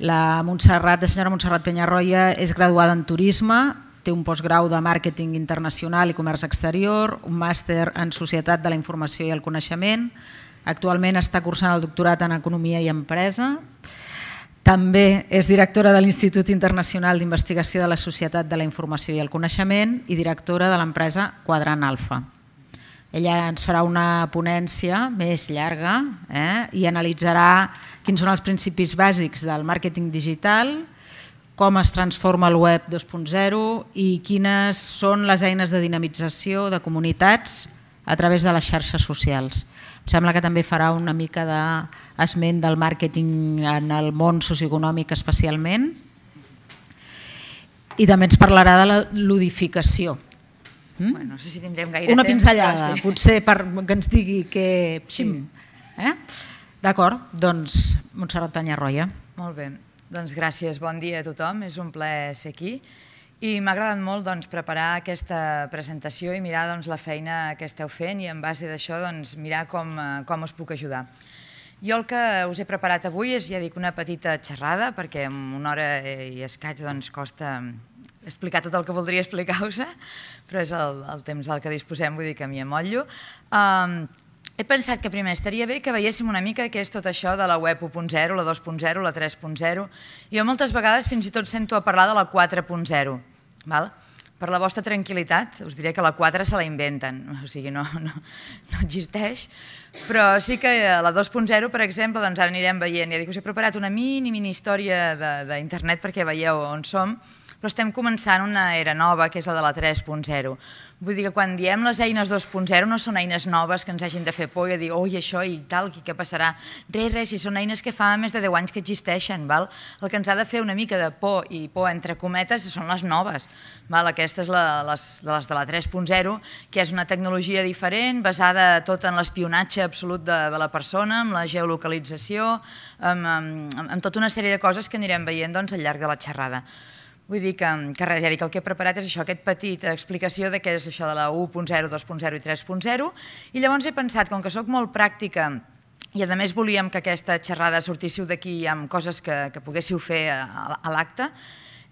La Montserrat, la senyora Montserrat Penyarroia és graduada en turisme, té un postgrau de màrqueting internacional i comerç exterior, un màster en societat de la informació i el coneixement, actualment està cursant el doctorat en economia i empresa, també és directora de l'Institut Internacional d'Investigació de la Societat de la Informació i el Coneixement i directora de l'empresa Quadrant Alfa. Ella ens farà una ponència més llarga eh? i analitzarà quins són els principis bàsics del màrqueting digital, com es transforma el web 2.0 i quines són les eines de dinamització de comunitats a través de les xarxes socials. Em sembla que també farà una mica d'esment del màrqueting en el món socioeconòmic especialment i també ens parlarà de la ludificació, Mm? Bueno, no sé si tindrem gaire Una temps. Una pinzellada, però, sí. potser per que ens digui que... Sí. Eh? D'acord, doncs Montserrat Penyarroia. Molt bé, doncs gràcies, bon dia a tothom, és un plaer ser aquí. I m'ha agradat molt doncs, preparar aquesta presentació i mirar doncs, la feina que esteu fent i en base d'això doncs, mirar com, eh, com us puc ajudar. Jo el que us he preparat avui és, ja dic, una petita xerrada, perquè en una hora eh, i escaig doncs, costa explicar tot el que voldria explicar-vos, eh? però és el, el temps del que disposem, vull dir que m'hi amotllo. Um, he pensat que primer estaria bé que veiéssim una mica què és tot això de la web 1.0, la 2.0, la 3.0. Jo moltes vegades fins i tot sento a parlar de la 4.0. Val? Per la vostra tranquil·litat, us diré que la 4 se la inventen, o sigui, no, no, no existeix, però sí que la 2.0, per exemple, doncs anirem veient, ja dic, us he preparat una mini, mini història d'internet perquè veieu on som, però estem començant una era nova, que és la de la 3.0. Vull dir que quan diem les eines 2.0 no són eines noves que ens hagin de fer por i dir oi, això i tal, i què passarà? Res, res, si són eines que fa més de 10 anys que existeixen. Val? El que ens ha de fer una mica de por i por entre cometes són les noves. Val? Aquesta és la, les, les de la 3.0, que és una tecnologia diferent, basada tot en l'espionatge absolut de, de la persona, amb la geolocalització, amb, amb, amb, amb tota una sèrie de coses que anirem veient doncs, al llarg de la xerrada. Vull dir que, que res, ja dic, el que he preparat és això, aquest petit explicació de què és això de la 1.0, 2.0 i 3.0, i llavors he pensat, com que sóc molt pràctica i a més volíem que aquesta xerrada sortíssiu d'aquí amb coses que, que poguéssiu fer a, a l'acte,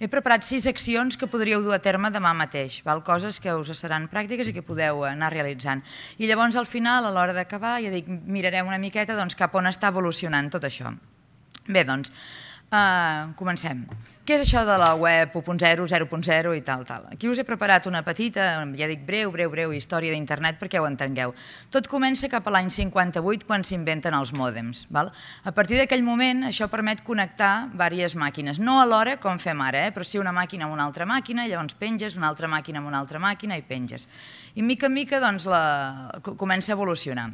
he preparat sis accions que podríeu dur a terme demà mateix, val? coses que us seran pràctiques i que podeu anar realitzant. I llavors al final, a l'hora d'acabar, ja dic, mirarem una miqueta doncs, cap on està evolucionant tot això. Bé, doncs, Eh, comencem. Què és això de la web 1.0, 0.0 i tal, tal? Aquí us he preparat una petita, ja dic breu, breu, breu, història d'internet perquè ho entengueu. Tot comença cap a l'any 58 quan s'inventen els mòdems. Val? A partir d'aquell moment això permet connectar diverses màquines, no alhora com fem ara, eh? però sí una màquina amb una altra màquina, llavors penges, una altra màquina amb una altra màquina i penges. I mica en mica doncs, la... comença a evolucionar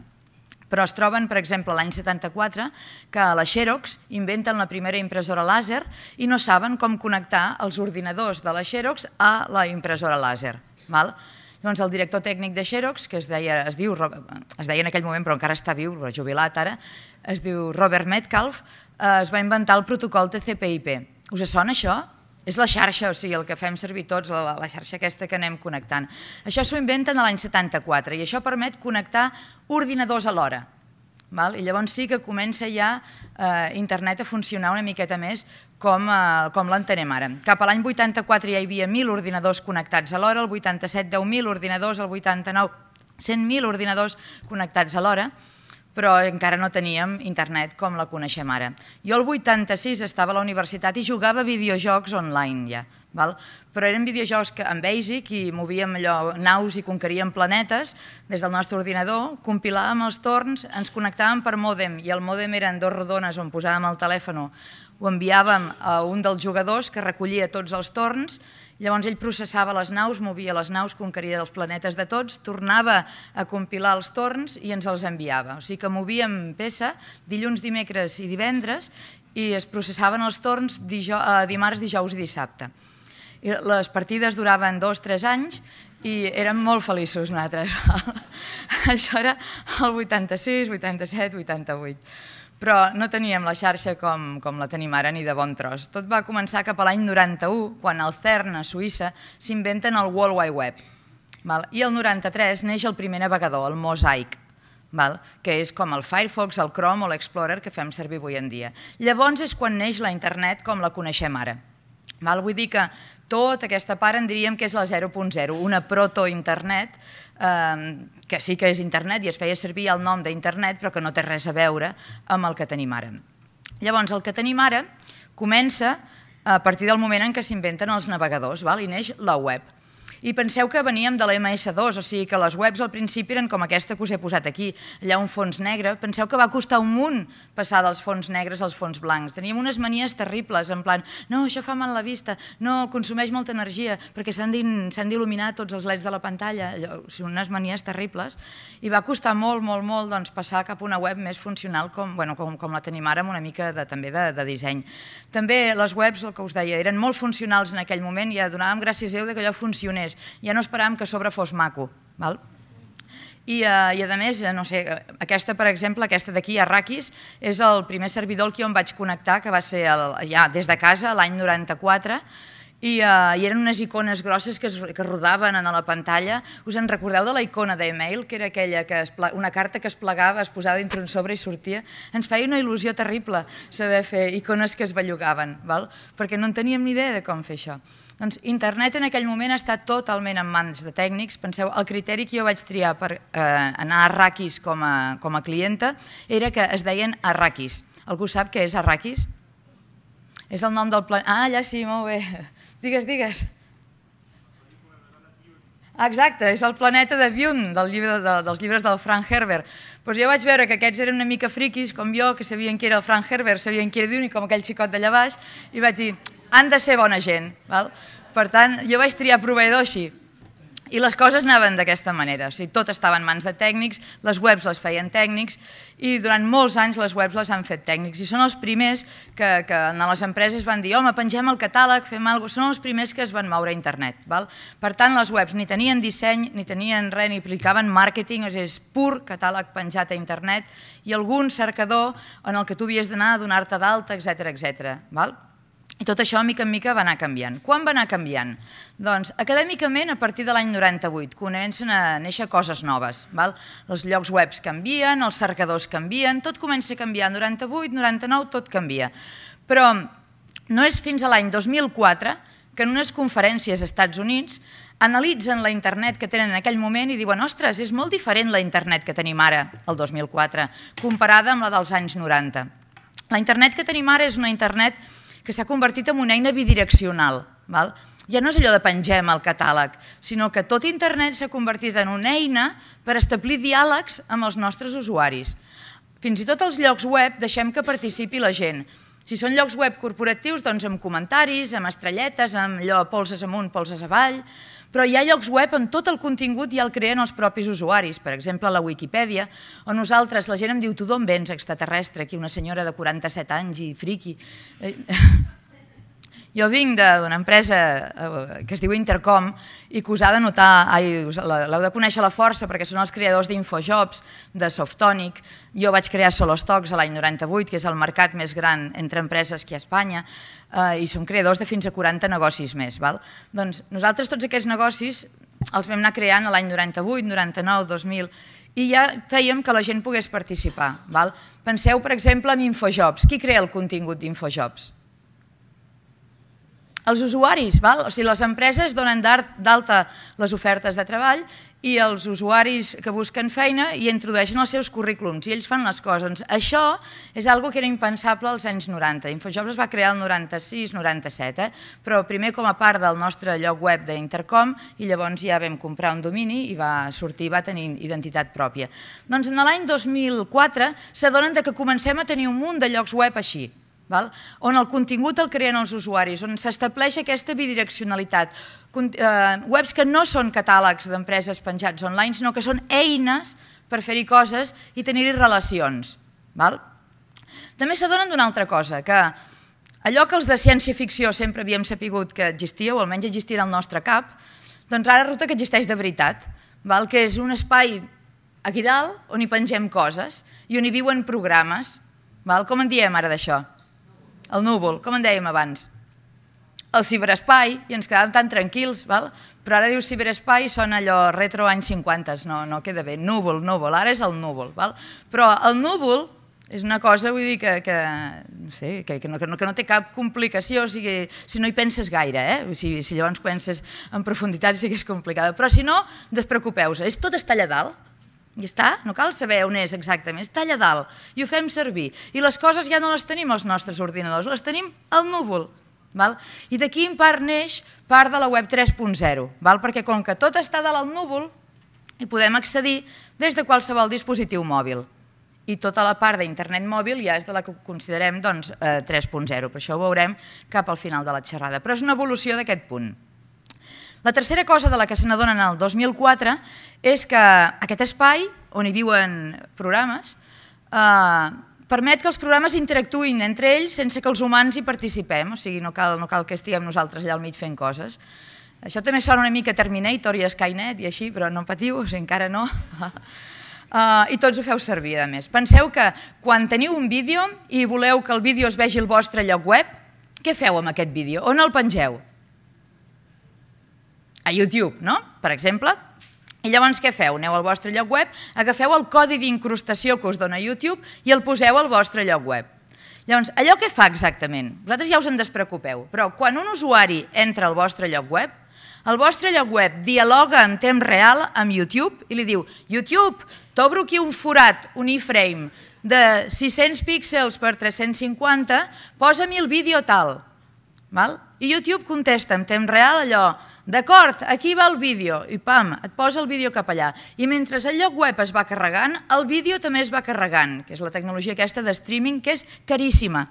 però es troben, per exemple, l'any 74, que a la Xerox inventen la primera impressora làser i no saben com connectar els ordinadors de la Xerox a la impressora làser. Val? Llavors, el director tècnic de Xerox, que es deia, es, diu, es deia en aquell moment, però encara està viu, jubilat ara, es diu Robert Metcalf, eh, es va inventar el protocol TCP/IP. Us sona això? És la xarxa, o sigui, el que fem servir tots, la, la xarxa aquesta que anem connectant. Això s'ho inventen l'any 74 i això permet connectar ordinadors alhora. Val? I llavors sí que comença ja eh, internet a funcionar una miqueta més com, eh, com l'entenem ara. Cap a l'any 84 ja hi havia 1.000 ordinadors connectats alhora, el 87 10.000 ordinadors, el 89 100.000 ordinadors connectats alhora, l'hora, però encara no teníem internet com la coneixem ara. Jo al 86 estava a la universitat i jugava videojocs online ja, val? però eren videojocs que, en Basic i movíem allò, naus i conqueríem planetes des del nostre ordinador, compilàvem els torns, ens connectàvem per mòdem i el mòdem eren dos rodones on posàvem el telèfon, ho enviàvem a un dels jugadors que recollia tots els torns Llavors ell processava les naus, movia les naus, conqueria dels planetes de tots, tornava a compilar els torns i ens els enviava. O sigui que movíem peça dilluns, dimecres i divendres i es processaven els torns eh, dimarts, dijous i dissabte. les partides duraven dos, tres anys i érem molt feliços nosaltres. Això era el 86, 87, 88 però no teníem la xarxa com, com la tenim ara ni de bon tros. Tot va començar cap a l'any 91, quan al CERN, a Suïssa, s'inventen el World Wide Web. Val? I el 93 neix el primer navegador, el Mosaic, val? que és com el Firefox, el Chrome o l'Explorer que fem servir avui en dia. Llavors és quan neix la internet com la coneixem ara. Val? Vull dir que tota aquesta part en diríem que és la 0.0, una proto-internet eh, que sí que és internet i es feia servir el nom d'internet però que no té res a veure amb el que tenim ara. Llavors, el que tenim ara comença a partir del moment en què s'inventen els navegadors i neix la web. I penseu que veníem de la MS2, o sigui que les webs al principi eren com aquesta que us he posat aquí, allà un fons negre. Penseu que va costar un munt passar dels fons negres als fons blancs. Teníem unes manies terribles, en plan, no, això fa mal la vista, no, consumeix molta energia, perquè s'han d'il·luminar tots els leds de la pantalla, allò, o sigui, unes manies terribles. I va costar molt, molt, molt doncs, passar cap a una web més funcional com, bueno, com, com la tenim ara, amb una mica de, també de, de disseny. També les webs, el que us deia, eren molt funcionals en aquell moment i ja donàvem gràcies a Déu que allò funcionés més, ja no esperàvem que a sobre fos maco. Val? I, eh, I a més, eh, no sé, eh, aquesta, per exemple, aquesta d'aquí, Arrakis, és el primer servidor al que jo em vaig connectar, que va ser el, ja des de casa, l'any 94, i, uh, i eren unes icones grosses que es, que rodaven a la pantalla. Us en recordeu de la icona d'email, que era aquella que es una carta que es plegava, es posava dintre un sobre i sortia? Ens feia una il·lusió terrible saber fer icones que es bellugaven, val? perquè no en teníem ni idea de com fer això. Doncs internet en aquell moment està totalment en mans de tècnics. Penseu, el criteri que jo vaig triar per eh, anar a Arrakis com a, com a clienta era que es deien Arrakis. Algú sap què és Arrakis? És el nom del planeta... Ah, allà sí, molt bé. Digues, digues. Exacte, és el planeta de Bion, del llibre, de, dels llibres del Frank Herbert. Pues doncs jo vaig veure que aquests eren una mica friquis, com jo, que sabien qui era el Frank Herbert, sabien qui era Bion i com aquell xicot d'allà baix, i vaig dir, han de ser bona gent. Val? Per tant, jo vaig triar proveïdor així. I les coses anaven d'aquesta manera, o sigui, tot estava en mans de tècnics, les webs les feien tècnics i durant molts anys les webs les han fet tècnics i són els primers que, que en les empreses van dir home, pengem el catàleg, fem alguna cosa, són els primers que es van moure a internet. Val? Per tant, les webs ni tenien disseny, ni tenien res, ni aplicaven màrqueting, és pur catàleg penjat a internet i algun cercador en el que tu havies d'anar a donar-te d'alta, etc etc. Val? I tot això, mica en mica, va anar canviant. Quan va anar canviant? Doncs, acadèmicament, a partir de l'any 98, comencen a néixer coses noves. Val? Els llocs webs canvien, els cercadors canvien, tot comença a canviar. 98, 99, tot canvia. Però no és fins a l'any 2004 que en unes conferències als Estats Units analitzen la internet que tenen en aquell moment i diuen, ostres, és molt diferent la internet que tenim ara, el 2004, comparada amb la dels anys 90. La internet que tenim ara és una internet que s'ha convertit en una eina bidireccional. Val? Ja no és allò de pengem el catàleg, sinó que tot internet s'ha convertit en una eina per establir diàlegs amb els nostres usuaris. Fins i tot als llocs web deixem que participi la gent. Si són llocs web corporatius, doncs amb comentaris, amb estrelletes, amb allò polses amunt, polses avall, però hi ha llocs web on tot el contingut ja el creen els propis usuaris, per exemple la Wikipedia, on nosaltres, la gent em diu, tu d'on vens, extraterrestre, aquí una senyora de 47 anys i friqui. Eh, jo vinc d'una empresa eh, que es diu Intercom i que us ha de notar, ai, l'heu de conèixer la força perquè són els creadors d'Infojobs, de Softonic. Jo vaig crear Solostocs a l'any 98, que és el mercat més gran entre empreses que a Espanya, eh, i som creadors de fins a 40 negocis més. Val? Doncs nosaltres tots aquests negocis els vam anar creant l'any 98, 99, 2000, i ja fèiem que la gent pogués participar. Val? Penseu, per exemple, en Infojobs. Qui crea el contingut d'Infojobs? els usuaris, val? o sigui, les empreses donen d'alta les ofertes de treball i els usuaris que busquen feina i introdueixen els seus currículums i ells fan les coses. Doncs això és algo que era impensable als anys 90. Infojobs es va crear el 96-97, eh? però primer com a part del nostre lloc web d'Intercom i llavors ja vam comprar un domini i va sortir, va tenir identitat pròpia. Doncs en l'any 2004 s'adonen que comencem a tenir un munt de llocs web així, val? on el contingut el creen els usuaris, on s'estableix aquesta bidireccionalitat. Eh, webs que no són catàlegs d'empreses penjats online, sinó que són eines per fer-hi coses i tenir-hi relacions. Val? També s'adonen d'una altra cosa, que allò que els de ciència-ficció sempre havíem sapigut que existia, o almenys existia al nostre cap, doncs ara resulta que existeix de veritat, val? que és un espai aquí dalt on hi pengem coses i on hi viuen programes. Val? Com en diem ara d'això? el núvol, com en dèiem abans. El ciberespai, i ens quedàvem tan tranquils, val? però ara diu ciberespai, sona allò retro anys 50, no, no queda bé, núvol, núvol, ara és el núvol. Val? Però el núvol és una cosa, vull dir, que, que, no sé, que, que, no, que, no, que no té cap complicació, o sigui, si no hi penses gaire, eh? o si llavors penses en profunditat sí que és complicada, però si no, despreocupeu-vos, tot està allà dalt, i està, no cal saber on és exactament, està allà dalt, i ho fem servir. I les coses ja no les tenim als nostres ordinadors, les tenim al núvol. Val? I d'aquí en part neix part de la web 3.0, perquè com que tot està dalt al núvol, hi podem accedir des de qualsevol dispositiu mòbil. I tota la part d'internet mòbil ja és de la que considerem doncs, 3.0, eh, per això ho veurem cap al final de la xerrada. Però és una evolució d'aquest punt. La tercera cosa de la que se n'adonen el 2004 és que aquest espai, on hi viuen programes, eh, permet que els programes interactuïn entre ells sense que els humans hi participem, o sigui, no cal, no cal que estiguem nosaltres allà al mig fent coses. Això també sona una mica Terminator i Skynet i així, però no patiu, o sigui, encara no. Eh, I tots ho feu servir, a més. Penseu que quan teniu un vídeo i voleu que el vídeo es vegi al vostre lloc web, què feu amb aquest vídeo? On el pengeu? a YouTube, no? per exemple. I llavors què feu? Aneu al vostre lloc web, agafeu el codi d'incrustació que us dona YouTube i el poseu al vostre lloc web. Llavors, allò què fa exactament? Vosaltres ja us en despreocupeu, però quan un usuari entra al vostre lloc web, el vostre lloc web dialoga en temps real amb YouTube i li diu YouTube, t'obro aquí un forat, un iframe, e de 600 píxels per 350, posa-m'hi el vídeo tal. Val? I YouTube contesta en temps real allò, D'acord, aquí va el vídeo, i pam, et posa el vídeo cap allà. I mentre el lloc web es va carregant, el vídeo també es va carregant, que és la tecnologia aquesta de streaming, que és caríssima.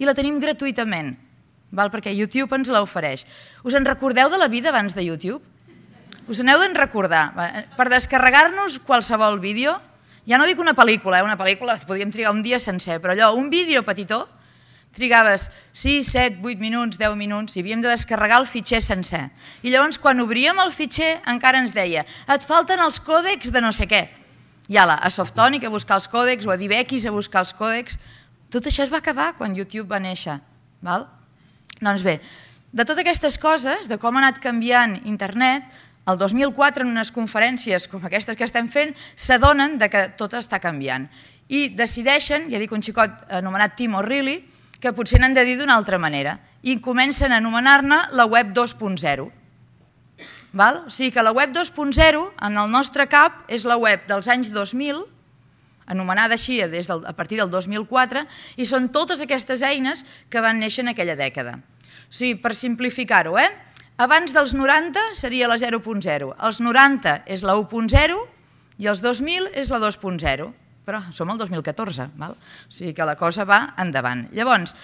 I la tenim gratuïtament, val? perquè YouTube ens l'ofereix. Us en recordeu de la vida abans de YouTube? Us aneu d'en recordar. Eh, per descarregar-nos qualsevol vídeo, ja no dic una pel·lícula, eh? una pel·lícula podríem trigar un dia sencer, però allò, un vídeo petitó, trigaves 6, 7, 8 minuts, 10 minuts i havíem de descarregar el fitxer sencer. I llavors quan obríem el fitxer encara ens deia et falten els còdecs de no sé què. I ala, a Softonic a buscar els còdecs o a Dibequis a buscar els còdecs. Tot això es va acabar quan YouTube va néixer. Val? Doncs bé, de totes aquestes coses, de com ha anat canviant internet, el 2004 en unes conferències com aquestes que estem fent s'adonen de que tot està canviant i decideixen, ja dic un xicot anomenat Tim O'Reilly, que potser n'han de dir d'una altra manera, i comencen a anomenar-ne la web 2.0. Val? O sigui que la web 2.0, en el nostre cap, és la web dels anys 2000, anomenada així des del, a partir del 2004, i són totes aquestes eines que van néixer en aquella dècada. O sigui, per simplificar-ho, eh? abans dels 90 seria la 0.0, els 90 és la 1.0 i els 2000 és la 2.0 però som al 2014, val? o sigui que la cosa va endavant. Llavors,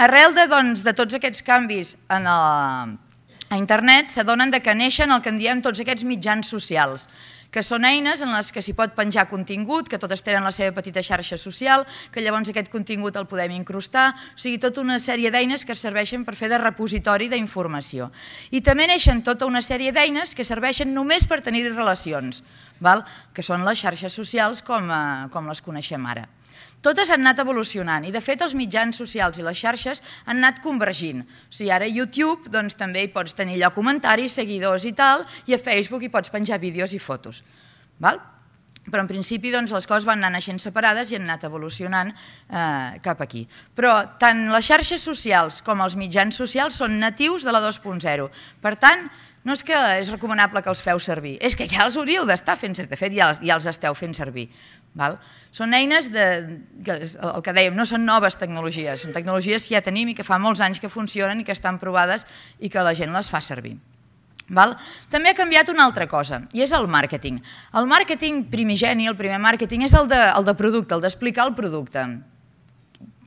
arrel de, doncs, de tots aquests canvis en el, a internet, s'adonen que neixen el que en diem tots aquests mitjans socials, que són eines en les que s'hi pot penjar contingut, que totes tenen la seva petita xarxa social, que llavors aquest contingut el podem incrustar, o sigui, tota una sèrie d'eines que serveixen per fer de repositori d'informació. I també neixen tota una sèrie d'eines que serveixen només per tenir relacions, val? que són les xarxes socials com, eh, com les coneixem ara. Totes han anat evolucionant i, de fet, els mitjans socials i les xarxes han anat convergint. O sigui, ara a YouTube doncs, també hi pots tenir allò comentaris, seguidors i tal, i a Facebook hi pots penjar vídeos i fotos. Val? Però en principi doncs, les coses van anar naixent separades i han anat evolucionant eh, cap aquí. Però tant les xarxes socials com els mitjans socials són natius de la 2.0. Per tant, no és que és recomanable que els feu servir, és que ja els hauríeu d'estar fent servir, de fet ja, ja els esteu fent servir. Val? Són eines de, que, el que dèiem, no són noves tecnologies, són tecnologies que ja tenim i que fa molts anys que funcionen i que estan provades i que la gent les fa servir. Val? També ha canviat una altra cosa, i és el màrqueting. El màrqueting primigeni, el primer màrqueting, és el de, el de producte, el d'explicar el producte.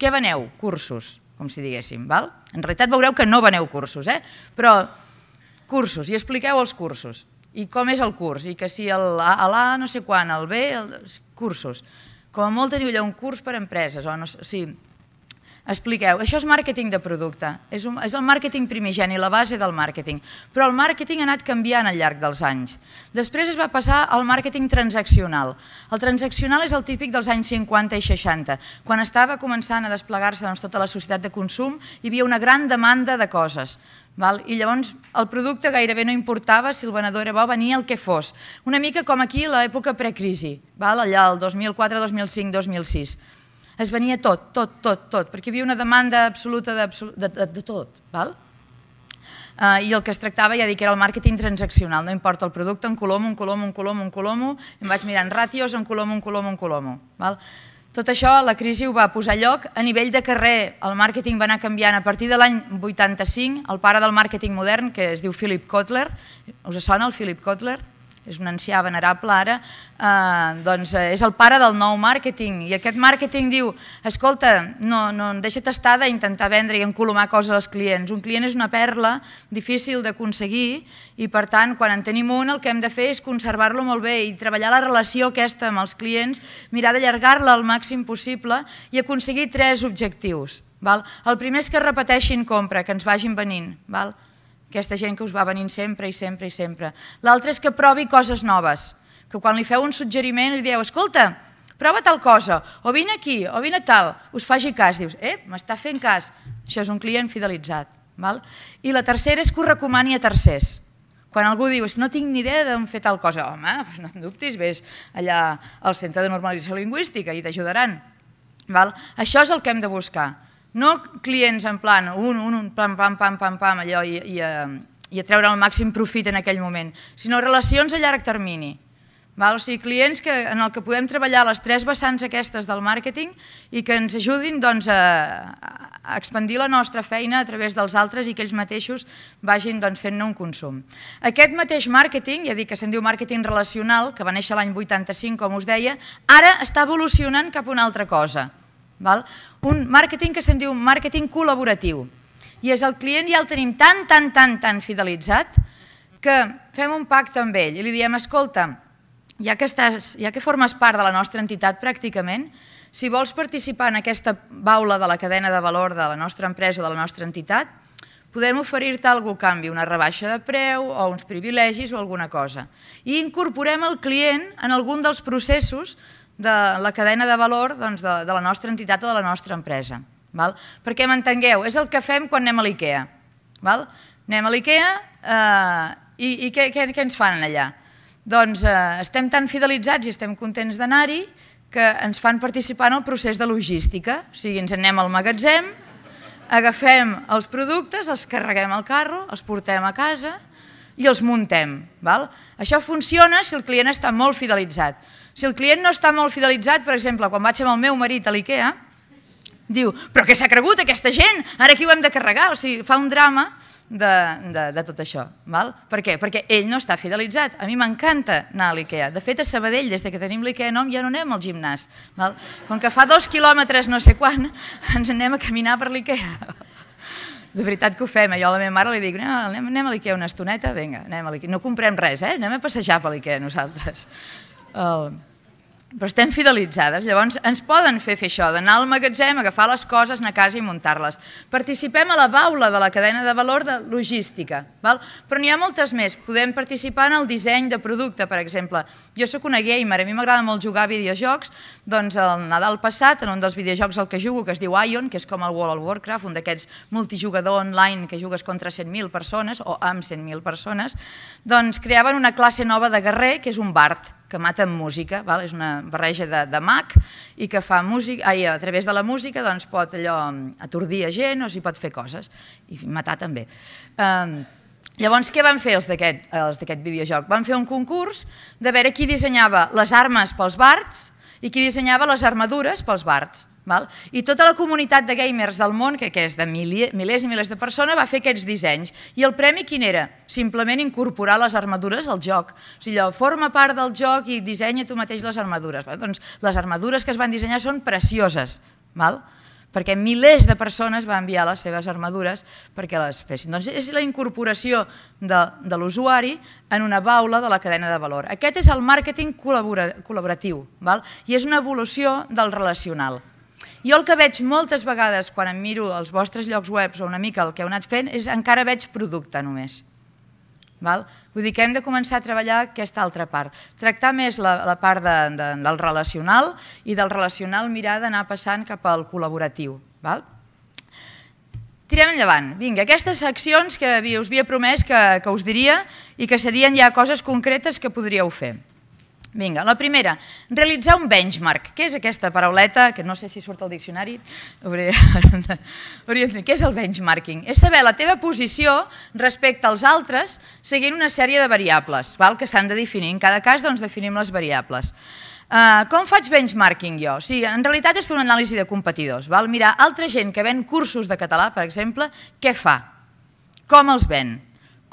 Què veneu? Cursos, com si diguéssim. Val? En realitat veureu que no veneu cursos, eh? però cursos, i expliqueu els cursos. I com és el curs, i que si l'A, no sé quan, el B, el, Cursos. Com a molt teniu allà un curs per a empreses. O no, o sigui, Expliqueu, això és màrqueting de producte, és, un, és el màrqueting primigeni, la base del màrqueting, però el màrqueting ha anat canviant al llarg dels anys. Després es va passar al màrqueting transaccional. El transaccional és el típic dels anys 50 i 60, quan estava començant a desplegar-se doncs, tota la societat de consum, hi havia una gran demanda de coses. Val? I llavors el producte gairebé no importava si el venedor era bo, venia el que fos. Una mica com aquí l'època precrisi, allà el 2004, 2005, 2006 es venia tot, tot, tot, tot, perquè hi havia una demanda absoluta de, de, de tot. Val? Eh, I el que es tractava, ja dic, era el màrqueting transaccional, no importa el producte, un colom, un colom, un colom, un colom, em vaig mirant ràtios, un colom, un colom, un colom. Val? Tot això, la crisi ho va posar lloc. A nivell de carrer, el màrqueting va anar canviant. A partir de l'any 85, el pare del màrqueting modern, que es diu Philip Kotler, us sona el Philip Kotler? és un ancià venerable ara, eh, doncs eh, és el pare del nou màrqueting i aquest màrqueting diu, escolta, no, no deixa't estar d'intentar vendre i encolomar coses als clients. Un client és una perla difícil d'aconseguir i per tant quan en tenim un el que hem de fer és conservar-lo molt bé i treballar la relació aquesta amb els clients, mirar d'allargar-la al màxim possible i aconseguir tres objectius. Val? El primer és que repeteixin compra, que ens vagin venint. Val? aquesta gent que us va venint sempre i sempre i sempre. L'altre és que provi coses noves, que quan li feu un suggeriment li dieu, escolta, prova tal cosa, o vine aquí, o vine tal, us faci cas, dius, eh, m'està fent cas, això és un client fidelitzat. Val? I la tercera és que ho recomani a tercers. Quan algú diu, no tinc ni idea d'on fer tal cosa, home, no en dubtis, vés allà al centre de normalització lingüística i t'ajudaran. Això és el que hem de buscar no clients en plan, un, un, un, pam, pam, pam, pam, pam, allò, i, i, a, eh, i a treure el màxim profit en aquell moment, sinó relacions a llarg termini. Val? O sigui, clients que, en el que podem treballar les tres vessants aquestes del màrqueting i que ens ajudin doncs, a, a expandir la nostra feina a través dels altres i que ells mateixos vagin doncs, fent-ne un consum. Aquest mateix màrqueting, ja dic que se'n diu màrqueting relacional, que va néixer l'any 85, com us deia, ara està evolucionant cap a una altra cosa. Val? Un màrqueting que se'n diu màrqueting col·laboratiu. I és el client ja el tenim tan, tan, tan, tan fidelitzat que fem un pacte amb ell i li diem, escolta, ja que, estàs, ja que formes part de la nostra entitat pràcticament, si vols participar en aquesta baula de la cadena de valor de la nostra empresa o de la nostra entitat, podem oferir-te algun canvi, una rebaixa de preu o uns privilegis o alguna cosa. I incorporem el client en algun dels processos de la cadena de valor doncs, de, de la nostra entitat o de la nostra empresa. Val? Perquè m'entengueu, és el que fem quan anem a l'IKEA. Val? Anem a l'IKEA eh, i, i què, què, què ens fan allà? Doncs eh, estem tan fidelitzats i estem contents d'anar-hi que ens fan participar en el procés de logística. O sigui, ens anem al magatzem, agafem els productes, els carreguem al carro, els portem a casa i els muntem. Val? Això funciona si el client està molt fidelitzat. Si el client no està molt fidelitzat, per exemple, quan vaig amb el meu marit a l'IKEA, diu, però què s'ha cregut aquesta gent? Ara aquí ho hem de carregar? O sigui, fa un drama de, de, de tot això. Val? Per què? Perquè ell no està fidelitzat. A mi m'encanta anar a l'IKEA. De fet, a Sabadell, des que tenim l'IKEA nom, ja no anem al gimnàs. Val? Com que fa dos quilòmetres no sé quan, ens anem a caminar per l'IKEA. De veritat que ho fem. Jo a la meva mare li dic, anem, anem a l'IKEA una estoneta, vinga, anem a l'IKEA. No comprem res, eh? anem a passejar per l'IKEA nosaltres. Però estem fidelitzades, llavors ens poden fer fer això, d'anar al magatzem, agafar les coses, anar a casa i muntar-les. Participem a la baula de la cadena de valor de logística, val? però n'hi ha moltes més. Podem participar en el disseny de producte, per exemple. Jo sóc una gamer, a mi m'agrada molt jugar a videojocs, doncs el Nadal passat, en un dels videojocs al que jugo, que es diu Ion, que és com el World of Warcraft, un d'aquests multijugador online que jugues contra 100.000 persones, o amb 100.000 persones, doncs creaven una classe nova de guerrer, que és un bard que mata amb música, val? és una barreja de, de mag i que fa música, ai, a través de la música doncs, pot allò mm, atordir a gent o s'hi pot fer coses i matar també. Um, Llavors, què van fer els d'aquest videojoc? Van fer un concurs de veure qui dissenyava les armes pels bards i qui dissenyava les armadures pels bards. Val? I tota la comunitat de gamers del món, que, que és de milers i milers de persones, va fer aquests dissenys. I el premi quin era? Simplement incorporar les armadures al joc. O sigui, allò, forma part del joc i dissenya tu mateix les armadures. Val? Doncs les armadures que es van dissenyar són precioses, val? perquè milers de persones van enviar les seves armadures perquè les fessin. Doncs és la incorporació de, de l'usuari en una baula de la cadena de valor. Aquest és el màrqueting col·laboratiu val? i és una evolució del relacional. Jo el que veig moltes vegades quan em miro els vostres llocs web o una mica el que heu anat fent és encara veig producte només. Val? Vull dir que hem de començar a treballar aquesta altra part. Tractar més la, la part de, de, del relacional i del relacional mirar d'anar passant cap al col·laboratiu. Val? Tirem endavant. Vinga, aquestes seccions que us havia promès que, que us diria i que serien ja coses concretes que podríeu fer. Vinga, la primera, realitzar un benchmark. Què és aquesta parauleta, que no sé si surt al diccionari, què és el benchmarking? És saber la teva posició respecte als altres seguint una sèrie de variables, val? que s'han de definir. En cada cas doncs, definim les variables. Eh, com faig benchmarking jo? en realitat és fer una anàlisi de competidors. Val? Mirar altra gent que ven cursos de català, per exemple, què fa? Com els ven?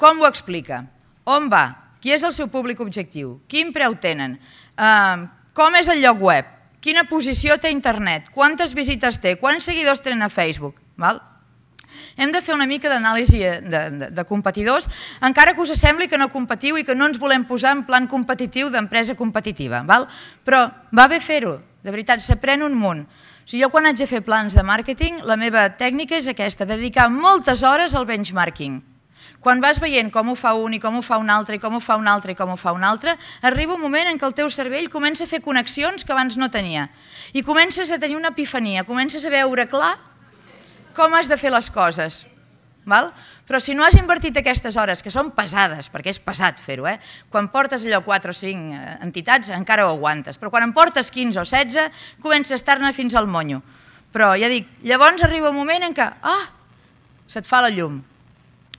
Com ho explica? On va? qui és el seu públic objectiu, quin preu tenen, ehm, com és el lloc web, quina posició té internet, quantes visites té, quants seguidors tenen a Facebook. Val? Hem de fer una mica d'anàlisi eh, de, de, competidors, encara que us sembli que no competiu i que no ens volem posar en plan competitiu d'empresa competitiva. Val? Però va bé fer-ho, de veritat, s'aprèn un munt. jo quan haig de fer plans de màrqueting, la meva tècnica és aquesta, dedicar moltes hores al benchmarking. Quan vas veient com ho fa un i com ho fa un altre i com ho fa un altre i com ho fa un altre, arriba un moment en què el teu cervell comença a fer connexions que abans no tenia i comences a tenir una epifania, comences a veure clar com has de fer les coses. Val? Però si no has invertit aquestes hores, que són pesades, perquè és pesat fer-ho, eh? quan portes allò 4 o 5 eh, entitats encara ho aguantes, però quan en portes 15 o 16 comença a estar-ne fins al monyo. Però ja dic, llavors arriba un moment en què, ah, se't fa la llum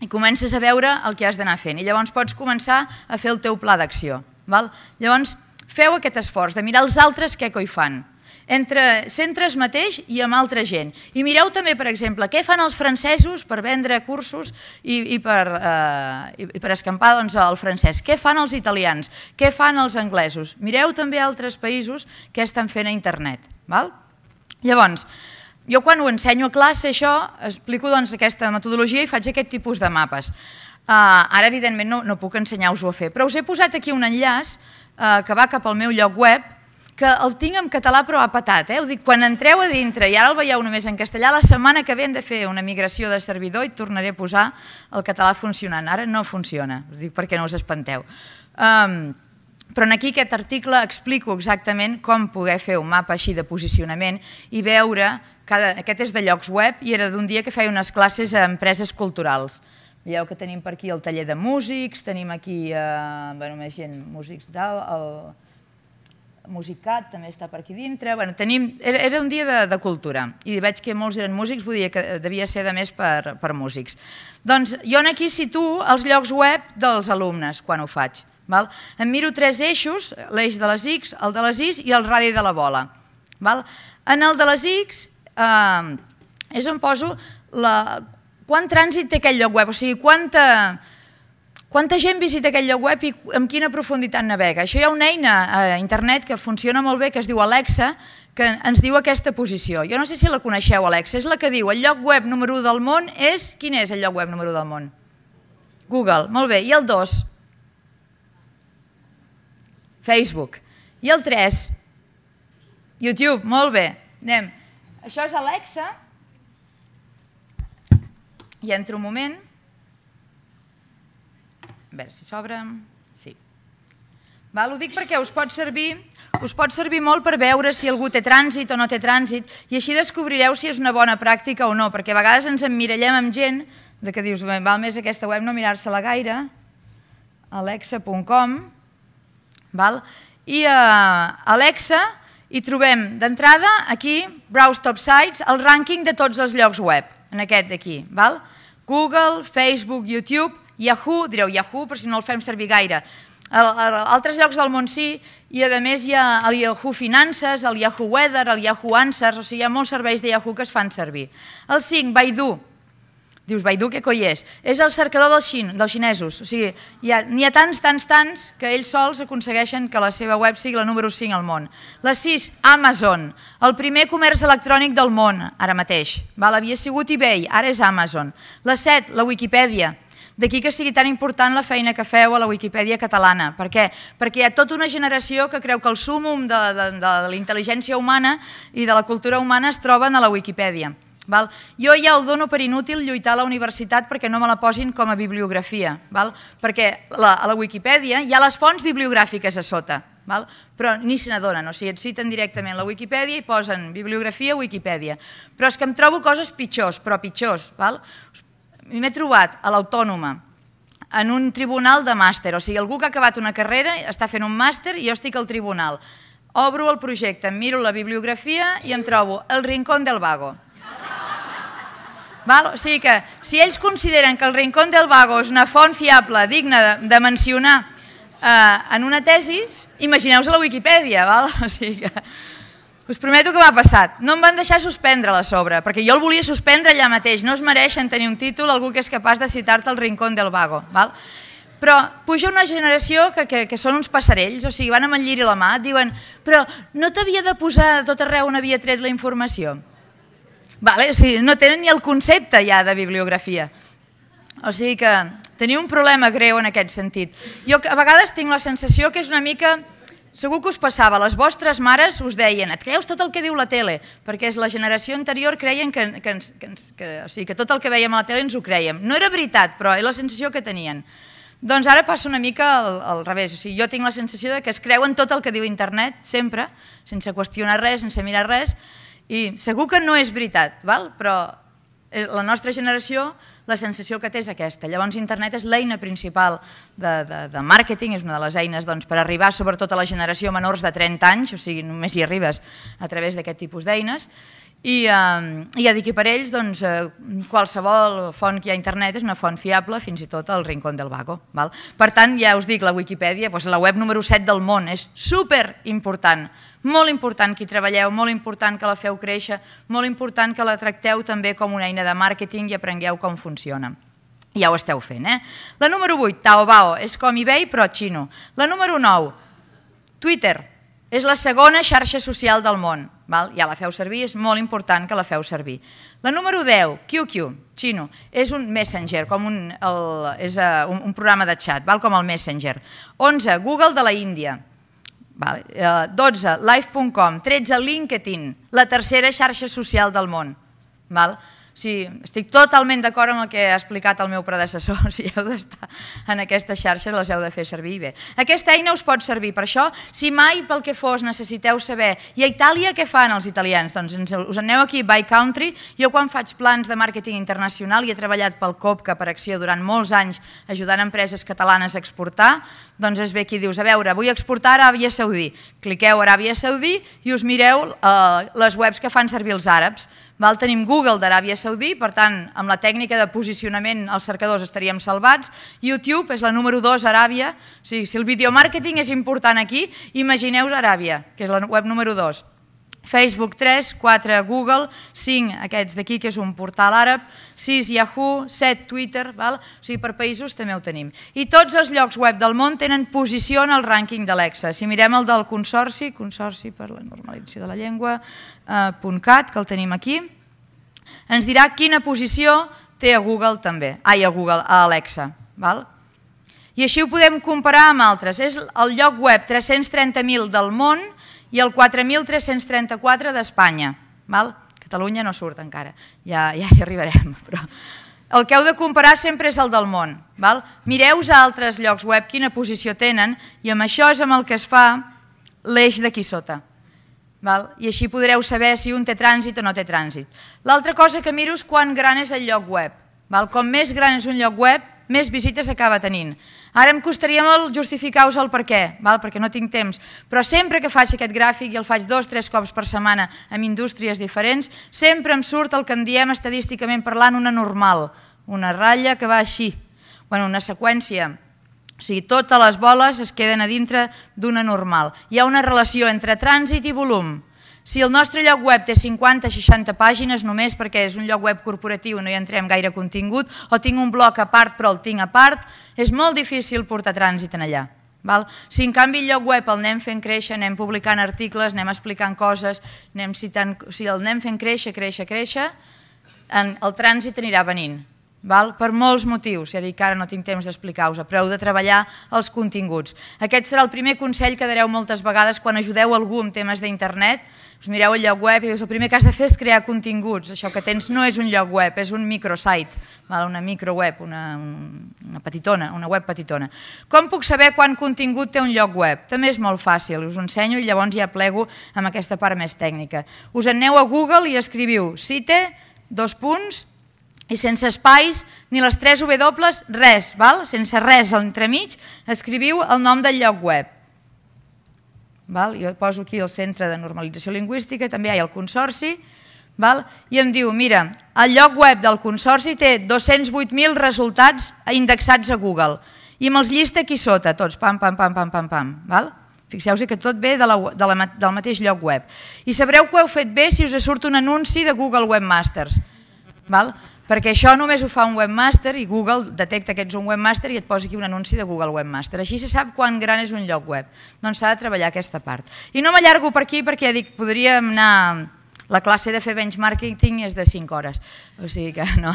i comences a veure el que has d'anar fent. I llavors pots començar a fer el teu pla d'acció. Llavors, feu aquest esforç de mirar els altres què coi fan entre centres mateix i amb altra gent. I mireu també, per exemple, què fan els francesos per vendre cursos i, i, per, eh, i per escampar doncs, el francès. Què fan els italians? Què fan els anglesos? Mireu també altres països què estan fent a internet. Val? Llavors, jo quan ho ensenyo a classe, això, explico doncs, aquesta metodologia i faig aquest tipus de mapes. Uh, ara, evidentment, no, no puc ensenyar-vos-ho a fer, però us he posat aquí un enllaç uh, que va cap al meu lloc web, que el tinc en català però ha patat, eh? dic, quan entreu a dintre, i ara el veieu només en castellà, la setmana que ve hem de fer una migració de servidor i tornaré a posar el català funcionant. Ara no funciona, us dic perquè no us espanteu. Um, però aquí aquest article explico exactament com poder fer un mapa així de posicionament i veure cada, aquest és de llocs web i era d'un dia que feia unes classes a empreses culturals. Veieu que tenim per aquí el taller de músics, tenim aquí eh, bueno, més gent, músics tal, el musicat també està per aquí dintre. Bueno, tenim, era, era un dia de, de cultura i veig que molts eren músics, vull dir que devia ser de més per, per músics. Doncs jo aquí situo els llocs web dels alumnes quan ho faig. Val? Em miro tres eixos, l'eix de les X, el de les Is i el radi de la bola. Val? En el de les X eh, és on poso la, quant trànsit té aquest lloc web, o sigui, quanta, quanta gent visita aquest lloc web i amb quina profunditat navega. Això hi ha una eina a internet que funciona molt bé, que es diu Alexa, que ens diu aquesta posició. Jo no sé si la coneixeu, Alexa, és la que diu el lloc web número 1 del món és... Quin és el lloc web número 1 del món? Google, molt bé. I el 2? Facebook. I el 3? YouTube, molt bé. Anem. Això és Alexa. I entro un moment. A veure si s'obre. Sí. Val? Ho dic perquè us pot servir us pot servir molt per veure si algú té trànsit o no té trànsit i així descobrireu si és una bona pràctica o no, perquè a vegades ens emmirallem amb gent de que dius, val més aquesta web no mirar-se-la gaire, alexa.com, val? i eh, Alexa hi trobem d'entrada aquí, Browse Top Sites, el rànquing de tots els llocs web, en aquest d'aquí. Google, Facebook, YouTube, Yahoo, direu Yahoo, però si no el fem servir gaire. A, altres llocs del món sí, i a més hi ha el Yahoo Finances, el Yahoo Weather, el Yahoo Answers, o sigui, hi ha molts serveis de Yahoo que es fan servir. El 5, Baidu, Dius, Baidu, què coi és? És el cercador dels, xin, dels xinesos. O sigui, n'hi ha, ha tants, tants, tants que ells sols aconsegueixen que la seva web sigui la número 5 al món. La 6, Amazon, el primer comerç electrònic del món, ara mateix. Val? Havia sigut eBay, ara és Amazon. La 7, la Wikipedia, d'aquí que sigui tan important la feina que feu a la Wikipedia catalana. Per què? Perquè hi ha tota una generació que creu que el súmum de, de, de la intel·ligència humana i de la cultura humana es troben a la Wikipedia. Val? Jo ja ho dono per inútil lluitar a la universitat perquè no me la posin com a bibliografia, val? perquè la, a la Wikipedia hi ha les fonts bibliogràfiques a sota, val? però ni se n'adonen, o sigui, et citen directament la Wikipedia i posen bibliografia Wikipedia. Però és que em trobo coses pitjors, però pitjors. M'he trobat a l'Autònoma, en un tribunal de màster, o sigui, algú que ha acabat una carrera, està fent un màster i jo estic al tribunal. Obro el projecte, miro la bibliografia i em trobo El rincón del vago. Val? O sigui que si ells consideren que el Rincón del Vago és una font fiable, digna de, de mencionar eh, en una tesi, imagineu-vos a la Wikipedia. Val? O sigui que... Us prometo que m'ha passat. No em van deixar suspendre la sobre, perquè jo el volia suspendre allà mateix. No es mereixen tenir un títol algú que és capaç de citar-te el Rincón del Vago. Val? Però puja una generació que, que, que són uns passarells, o sigui, van amb el lliri a la mà, diuen però no t'havia de posar tot arreu on havia tret la informació. Vale? O sigui, no tenen ni el concepte ja de bibliografia. O sigui que teniu un problema greu en aquest sentit. Jo a vegades tinc la sensació que és una mica... Segur que us passava, les vostres mares us deien et creus tot el que diu la tele, perquè és la generació anterior creien que, que, ens, que, ens, que, o sigui, que tot el que veiem a la tele ens ho creiem. No era veritat, però és la sensació que tenien. Doncs ara passa una mica al, al revés. O sigui, jo tinc la sensació de que es creuen tot el que diu internet, sempre, sense qüestionar res, sense mirar res, i segur que no és veritat, val? però eh, la nostra generació la sensació que té és aquesta. Llavors internet és l'eina principal de, de, de màrqueting, és una de les eines doncs, per arribar sobretot a la generació menors de 30 anys, o sigui, només hi arribes a través d'aquest tipus d'eines, i, eh, i a ells doncs, eh, qualsevol font que hi ha a internet és una font fiable, fins i tot el Rincón del Vago. Val? Per tant, ja us dic, la Wikipedia, doncs, la web número 7 del món, és super important, molt important que hi treballeu, molt important que la feu créixer, molt important que la tracteu també com una eina de màrqueting i aprengueu com funciona funciona. Ja ho esteu fent, eh? La número 8, Taobao, és com eBay però xino. La número 9, Twitter, és la segona xarxa social del món. Val? Ja la feu servir, és molt important que la feu servir. La número 10, QQ, xino, és un messenger, com un, el, és eh, un, un programa de xat, val? com el messenger. 11, Google de la Índia. Val? 12, live.com. 13, LinkedIn, la tercera xarxa social del món. Val? Sí, estic totalment d'acord amb el que ha explicat el meu predecessor. Si heu d'estar en aquestes xarxes, les heu de fer servir bé. Aquesta eina us pot servir per això. Si mai, pel que fos, necessiteu saber i a Itàlia què fan els italians? Doncs us aneu aquí by country. Jo quan faig plans de màrqueting internacional i he treballat pel COPCA per acció durant molts anys ajudant empreses catalanes a exportar, doncs és bé qui dius, a veure, vull exportar a Aràbia Saudí. Cliqueu a Aràbia Saudí i us mireu eh, les webs que fan servir els àrabs Val, tenim Google d'Aràbia Saudí, per tant, amb la tècnica de posicionament als cercadors estaríem salvats. YouTube és la número 2 a Aràbia. O sigui, si el videomàrqueting és important aquí, imagineu-vos Aràbia, que és la web número 2. Facebook 3, 4 Google, 5 aquests d'aquí que és un portal àrab, 6 Yahoo, 7 Twitter, val? o sigui per països també ho tenim. I tots els llocs web del món tenen posició en el rànquing d'Alexa. Si mirem el del Consorci, Consorci per la Normalització de la Llengua, eh, .cat, que el tenim aquí, ens dirà quina posició té a Google també, ai a Google, a Alexa. Val? I així ho podem comparar amb altres. És el lloc web 330.000 del món, i el 4.334 d'Espanya. Catalunya no surt encara, ja, ja hi arribarem. Però el que heu de comparar sempre és el del món. Val? Mireu a altres llocs web quina posició tenen i amb això és amb el que es fa l'eix d'aquí sota. Val? I així podreu saber si un té trànsit o no té trànsit. L'altra cosa que miro és quan gran és el lloc web. Val? Com més gran és un lloc web, més visites acaba tenint. Ara em costaria molt justificar-vos el per què, val? perquè no tinc temps, però sempre que faig aquest gràfic i el faig dos o tres cops per setmana amb indústries diferents, sempre em surt el que en diem estadísticament parlant una normal, una ratlla que va així, bueno, una seqüència. O sigui, totes les boles es queden a dintre d'una normal. Hi ha una relació entre trànsit i volum. Si el nostre lloc web té 50-60 pàgines només perquè és un lloc web corporatiu no hi entrem gaire contingut, o tinc un bloc a part però el tinc a part, és molt difícil portar trànsit en allà. Val? Si en canvi el lloc web el anem fent créixer, anem publicant articles, anem explicant coses, anem si el anem fent créixer, créixer, créixer, el trànsit anirà venint. Val? per molts motius, ja dic que ara no tinc temps d'explicar-vos, però heu de treballar els continguts. Aquest serà el primer consell que dareu moltes vegades quan ajudeu algú amb temes d'internet, us mireu el lloc web i dius el primer que has de fer és crear continguts, això que tens no és un lloc web, és un microsite, val? una microweb, una, una petitona, una web petitona. Com puc saber quan contingut té un lloc web? També és molt fàcil, us ensenyo i llavors ja plego amb aquesta part més tècnica. Us aneu a Google i escriviu cite, dos punts, i sense espais ni les tres W, res, val? sense res al entremig, escriviu el nom del lloc web. Val? Jo poso aquí el Centre de Normalització Lingüística, també hi ha el Consorci, val? i em diu, mira, el lloc web del Consorci té 208.000 resultats indexats a Google, i me'ls llista aquí sota, tots, pam, pam, pam, pam, pam, pam. Val? Fixeu-vos que tot ve de la, del mateix lloc web. I sabreu que heu fet bé si us surt un anunci de Google Webmasters. Val? perquè això només ho fa un webmaster i Google detecta que ets un webmaster i et posa aquí un anunci de Google Webmaster. Així se sap quan gran és un lloc web. Doncs s'ha de treballar aquesta part. I no m'allargo per aquí perquè dic, podríem anar... La classe de fer benchmarking és de 5 hores, o sigui que no,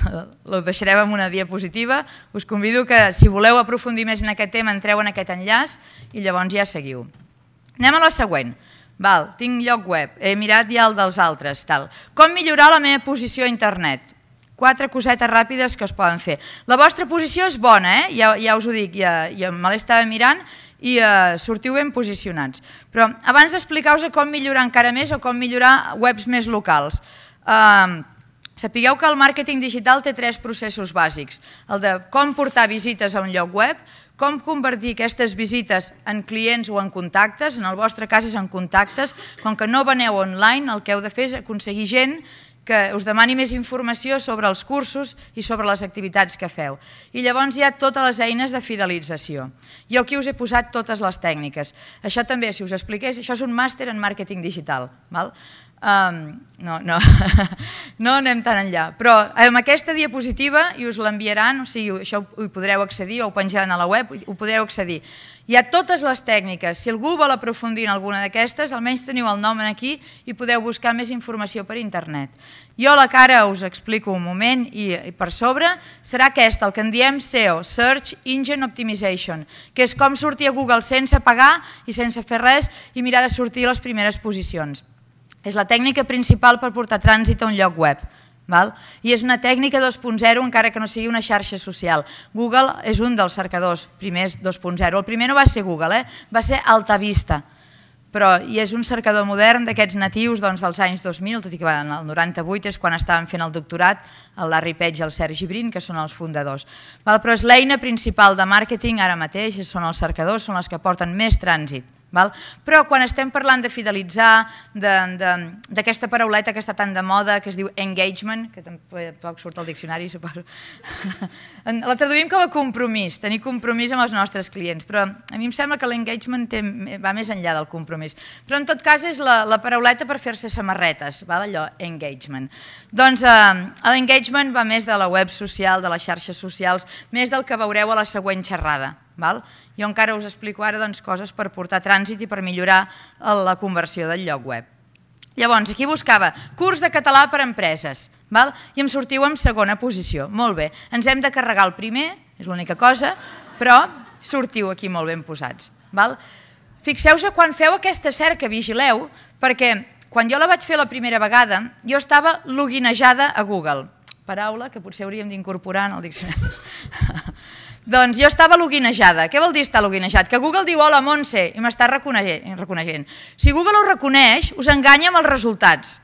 ho deixarem en una diapositiva. Us convido que si voleu aprofundir més en aquest tema entreu en aquest enllaç i llavors ja seguiu. Anem a la següent. Val, tinc lloc web, he mirat ja el dels altres. Tal. Com millorar la meva posició a internet? quatre cosetes ràpides que es poden fer. La vostra posició és bona, eh? ja, ja us ho dic, ja, ja me l'estava mirant i eh, sortiu ben posicionats. Però abans d'explicar-vos com millorar encara més o com millorar webs més locals, ehm, sapigueu que el màrqueting digital té tres processos bàsics. El de com portar visites a un lloc web, com convertir aquestes visites en clients o en contactes, en el vostre cas és en contactes, com que no veneu online, el que heu de fer és aconseguir gent que us demani més informació sobre els cursos i sobre les activitats que feu. I llavors hi ha totes les eines de fidelització. Jo aquí us he posat totes les tècniques. Això també, si us expliqués, això és un màster en màrqueting digital. Val? no, no, no anem tan enllà. Però amb aquesta diapositiva i us l'enviaran, o sigui, això ho podreu accedir o ho penjaran a la web, ho podreu accedir. Hi ha totes les tècniques. Si algú vol aprofundir en alguna d'aquestes, almenys teniu el nom aquí i podeu buscar més informació per internet. Jo la cara us explico un moment i, per sobre serà aquesta, el que en diem SEO, Search Engine Optimization, que és com sortir a Google sense pagar i sense fer res i mirar de sortir a les primeres posicions. És la tècnica principal per portar trànsit a un lloc web. Val? I és una tècnica 2.0 encara que no sigui una xarxa social. Google és un dels cercadors primers 2.0. El primer no va ser Google, eh? va ser Altavista, però i és un cercador modern d'aquests natius doncs, dels anys 2000, tot i que en el 98 és quan estaven fent el doctorat el Larry Page i el Sergi Brin, que són els fundadors. Val? Però és l'eina principal de màrqueting ara mateix, són els cercadors, són els que porten més trànsit Val? Però quan estem parlant de fidelitzar, d'aquesta parauleta que està tan de moda, que es diu engagement, que tampoc eh, surt al diccionari, suposo, la traduïm com a compromís, tenir compromís amb els nostres clients, però a mi em sembla que l'engagement eh, va més enllà del compromís. Però en tot cas és la, la parauleta per fer-se samarretes, allò, engagement. Doncs eh, l'engagement va més de la web social, de les xarxes socials, més del que veureu a la següent xerrada. Val? Jo encara us explico ara doncs, coses per portar trànsit i per millorar eh, la conversió del lloc web. Llavors, aquí buscava curs de català per a empreses val? i em sortiu en segona posició. Molt bé, ens hem de carregar el primer, és l'única cosa, però sortiu aquí molt ben posats. Val? Fixeu-se quan feu aquesta cerca, vigileu, perquè quan jo la vaig fer la primera vegada, jo estava loginejada a Google. Paraula que potser hauríem d'incorporar en el diccionari. Doncs jo estava loguinejada. Què vol dir estar loguinejat? Que Google diu hola Montse i m'està reconeixent, Si Google us reconeix, us enganya amb els resultats.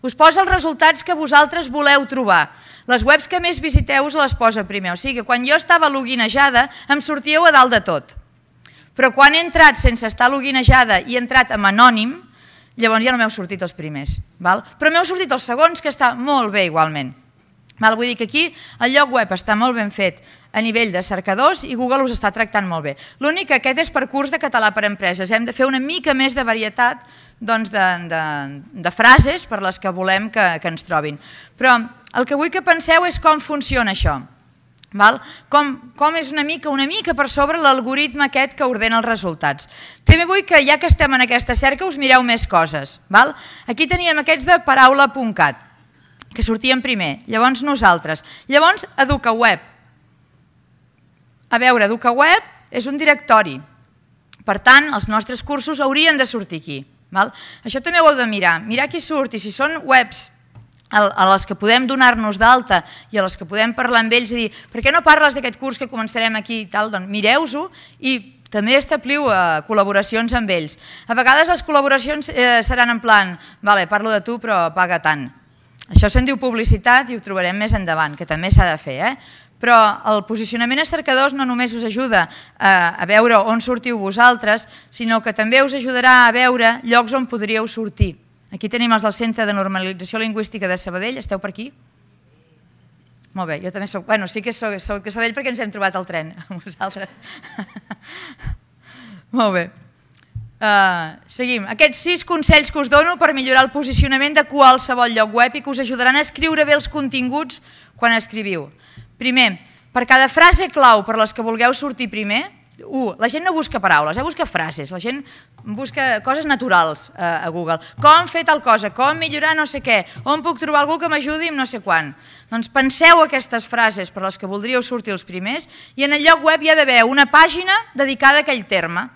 Us posa els resultats que vosaltres voleu trobar. Les webs que més visiteu us les posa primer. O sigui, quan jo estava loguinejada, em sortíeu a dalt de tot. Però quan he entrat sense estar loguinejada i he entrat amb anònim, llavors ja no m'heu sortit els primers. Val? Però m'heu sortit els segons, que està molt bé igualment. Vull dir que aquí el lloc web està molt ben fet, a nivell de cercadors i Google us està tractant molt bé. L'únic que aquest és per curs de català per a empreses. Hem de fer una mica més de varietat doncs, de, de, de frases per les que volem que, que ens trobin. Però el que vull que penseu és com funciona això. Val? Com, com és una mica una mica per sobre l'algoritme aquest que ordena els resultats. També vull que ja que estem en aquesta cerca us mireu més coses. Val? Aquí teníem aquests de paraula.cat que sortien primer, llavors nosaltres, llavors EducaWeb, a veure, EducaWeb és un directori. Per tant, els nostres cursos haurien de sortir aquí. Val? Això també ho heu de mirar. Mirar qui surt i si són webs a les que podem donar-nos d'alta i a les que podem parlar amb ells i dir per què no parles d'aquest curs que començarem aquí i tal, doncs mireu-s'ho i també establiu eh, col·laboracions amb ells. A vegades les col·laboracions eh, seran en plan, vale, parlo de tu però paga tant. Això se'n diu publicitat i ho trobarem més endavant, que també s'ha de fer, eh? Però el posicionament a cercadors no només us ajuda a, eh, a veure on sortiu vosaltres, sinó que també us ajudarà a veure llocs on podríeu sortir. Aquí tenim els del Centre de Normalització Lingüística de Sabadell, esteu per aquí? Molt bé, jo també soc, bueno, sí que soc, de Sabadell perquè ens hem trobat al tren, amb vosaltres. Molt bé. Eh, seguim. Aquests sis consells que us dono per millorar el posicionament de qualsevol lloc web i que us ajudaran a escriure bé els continguts quan escriviu. Primer, per cada frase clau per les que vulgueu sortir primer, un, la gent no busca paraules, eh? busca frases, la gent busca coses naturals eh, a Google. Com fer tal cosa, com millorar no sé què, on puc trobar algú que m'ajudi amb no sé quan. Doncs penseu aquestes frases per les que voldríeu sortir els primers i en el lloc web hi ha d'haver una pàgina dedicada a aquell terme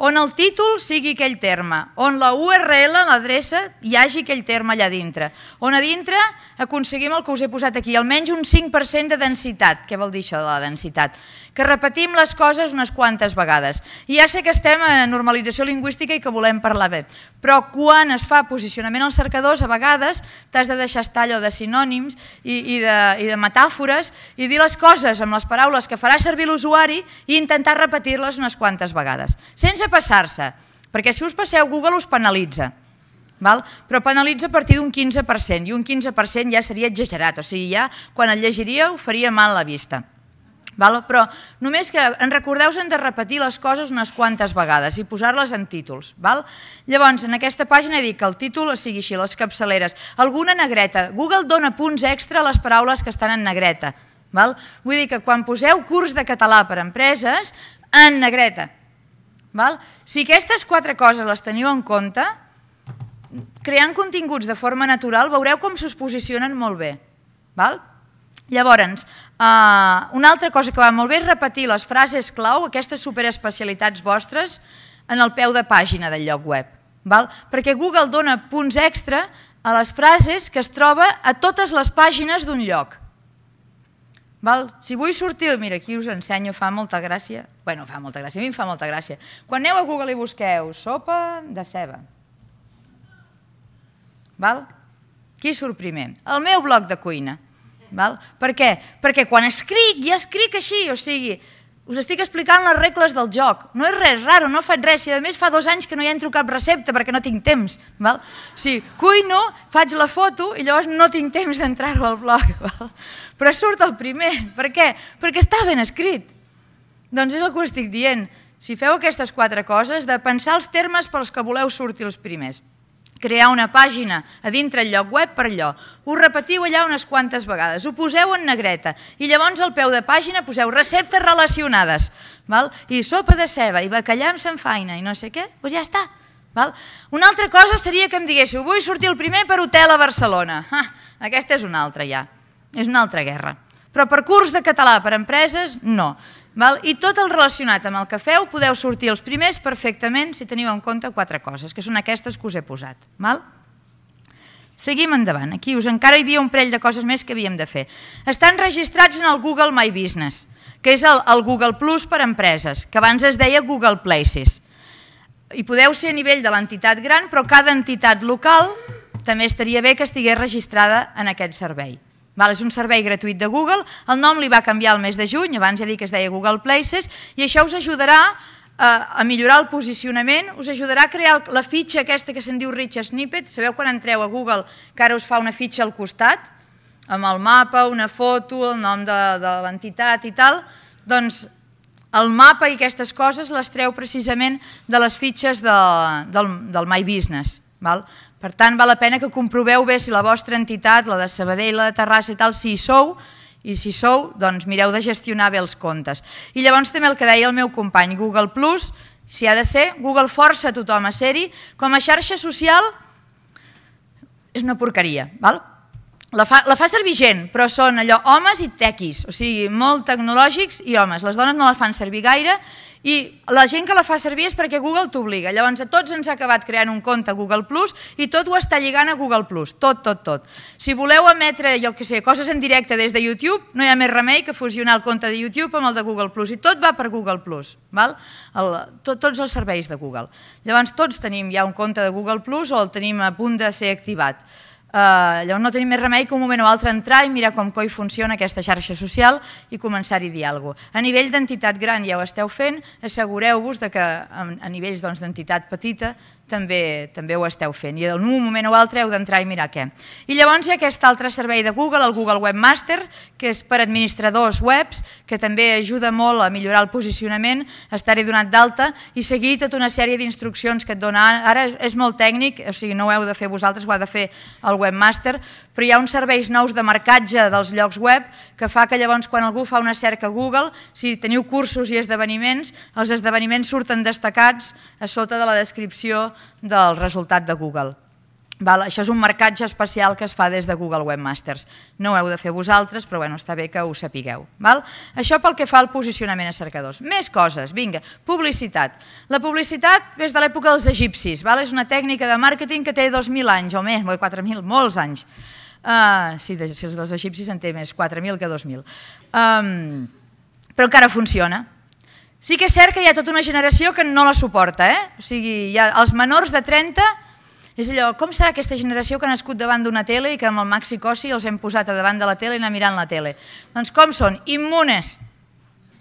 on el títol sigui aquell terme, on la URL, l'adreça, hi hagi aquell terme allà dintre, on a dintre aconseguim el que us he posat aquí, almenys un 5% de densitat, què vol dir això de la densitat? Que repetim les coses unes quantes vegades. I ja sé que estem en normalització lingüística i que volem parlar bé, però quan es fa posicionament als cercadors, a vegades t'has de deixar estar allò de sinònims i, i, de, i de metàfores i dir les coses amb les paraules que farà servir l'usuari i intentar repetir-les unes quantes vegades sense passar-se, perquè si us passeu Google us penalitza. Val? però penalitza a partir d'un 15%, i un 15% ja seria exagerat, o sigui, ja quan el llegiríeu faria mal la vista. Val? Però només que en recordeu hem de repetir les coses unes quantes vegades i posar-les en títols. Val? Llavors, en aquesta pàgina dic que el títol sigui així, les capçaleres, alguna negreta. Google dona punts extra a les paraules que estan en negreta. Val? Vull dir que quan poseu curs de català per a empreses, en negreta, Val? Si aquestes quatre coses les teniu en compte, creant continguts de forma natural, veureu com s'us posicionen molt bé. Val? Llavors, eh, una altra cosa que va molt bé és repetir les frases clau, aquestes superespecialitats vostres, en el peu de pàgina del lloc web. Val? Perquè Google dona punts extra a les frases que es troba a totes les pàgines d'un lloc. Val? Si vull sortir, mira, aquí us ensenyo, fa molta gràcia. Bueno, fa molta gràcia, a mi em fa molta gràcia. Quan aneu a Google i busqueu sopa de ceba, val? qui surt primer? El meu bloc de cuina. Val? Per què? Perquè quan escric, ja escric així, o sigui, us estic explicant les regles del joc. No és res raro, no faig res. Si a més fa dos anys que no hi entro cap recepta perquè no tinc temps. Val? Si cuino, faig la foto i llavors no tinc temps d'entrar-ho al blog. Val? Però surt el primer. Per què? Perquè està ben escrit. Doncs és el que us estic dient. Si feu aquestes quatre coses, de pensar els termes pels que voleu sortir els primers crear una pàgina a dintre el lloc web per allò. Ho repetiu allà unes quantes vegades, ho poseu en negreta i llavors al peu de pàgina poseu receptes relacionades val? i sopa de ceba i bacallà amb sanfaina i no sé què, doncs ja està. Val? Una altra cosa seria que em diguéssiu, vull sortir el primer per hotel a Barcelona. Ah, aquesta és una altra ja, és una altra guerra. Però per curs de català per empreses, no. I tot el relacionat amb el que feu podeu sortir els primers perfectament si teniu en compte quatre coses, que són aquestes que us he posat. Seguim endavant. Aquí us encara hi havia un parell de coses més que havíem de fer. Estan registrats en el Google My Business, que és el, el Google Plus per a empreses, que abans es deia Google Places. I podeu ser a nivell de l'entitat gran, però cada entitat local també estaria bé que estigués registrada en aquest servei. Val, és un servei gratuït de Google, el nom li va canviar el mes de juny, abans ja dic que es deia Google Places, i això us ajudarà a, eh, a millorar el posicionament, us ajudarà a crear la fitxa aquesta que se'n diu Rich Snippet, sabeu quan entreu a Google que ara us fa una fitxa al costat, amb el mapa, una foto, el nom de, de l'entitat i tal, doncs el mapa i aquestes coses les treu precisament de les fitxes de, del, del My Business. Val? Per tant, val la pena que comproveu bé si la vostra entitat, la de Sabadell, la de Terrassa i tal, si hi sou, i si sou, doncs mireu de gestionar bé els comptes. I llavors també el que deia el meu company, Google+, Plus, si ha de ser, Google força a tothom a ser-hi, com a xarxa social és una porqueria, val? La fa, la fa servir gent, però són allò homes i tequis, o sigui, molt tecnològics i homes. Les dones no les fan servir gaire i la gent que la fa servir és perquè Google t'obliga. Llavors a tots ens ha acabat creant un compte Google Plus i tot ho està lligant a Google Plus, tot, tot, tot. Si voleu emetre, jo que sé, coses en directe des de YouTube, no hi ha més remei que fusionar el compte de YouTube amb el de Google Plus i tot va per Google Plus, val? El, tot, tots els serveis de Google. Llavors tots tenim ja un compte de Google Plus o el tenim a punt de ser activat. Eh, llavors no tenim més remei que un moment o altre entrar i mirar com coi funciona aquesta xarxa social i començar-hi a dir alguna cosa. A nivell d'entitat gran ja ho esteu fent, assegureu-vos que a, nivells doncs, d'entitat petita també, també ho esteu fent i en un moment o altre heu d'entrar i mirar què. I llavors hi ha aquest altre servei de Google, el Google Webmaster, que és per administradors webs, que també ajuda molt a millorar el posicionament, estar-hi donat d'alta i seguir tota una sèrie d'instruccions que et dona. Ara és molt tècnic, o sigui, no ho heu de fer vosaltres, ho ha de fer el Webmaster, però hi ha uns serveis nous de marcatge dels llocs web que fa que llavors quan algú fa una cerca a Google, si teniu cursos i esdeveniments, els esdeveniments surten destacats a sota de la descripció del resultat de Google. Val, això és un marcatge especial que es fa des de Google Webmasters. No ho heu de fer vosaltres, però bueno, està bé que ho sapigueu. Val? Això pel que fa al posicionament a cercadors. Més coses, vinga, publicitat. La publicitat és de l'època dels egipcis, val? és una tècnica de màrqueting que té 2.000 anys o més, 4.000, molts anys. Uh, sí, si els dels egipcis en té més 4.000 que 2.000. Um, però encara funciona. Sí que és cert que hi ha tota una generació que no la suporta, eh? o sigui, hi ha els menors de 30 és allò, com serà aquesta generació que ha nascut davant d'una tele i que amb el Maxi Cossi els hem posat a davant de la tele i anar mirant la tele? Doncs com són? Immunes.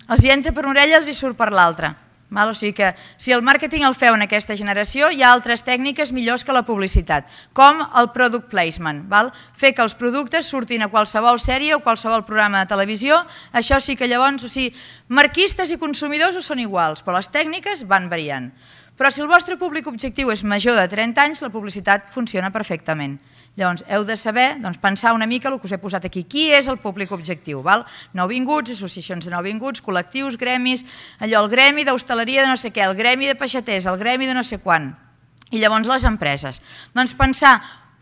Els hi entra per una orella i els hi surt per l'altra. Val? O sigui que si el màrqueting el feu en aquesta generació, hi ha altres tècniques millors que la publicitat, com el product placement. Val? Fer que els productes surtin a qualsevol sèrie o qualsevol programa de televisió, això sí que llavors, o sigui, marquistes i consumidors ho són iguals, però les tècniques van variant. Però si el vostre públic objectiu és major de 30 anys, la publicitat funciona perfectament. Llavors, heu de saber doncs, pensar una mica el que us he posat aquí. Qui és el públic objectiu? Val? Nouvinguts, associacions de nouvinguts, col·lectius, gremis, allò, el gremi d'hostaleria de no sé què, el gremi de peixaters, el gremi de no sé quan. I llavors les empreses. Doncs pensar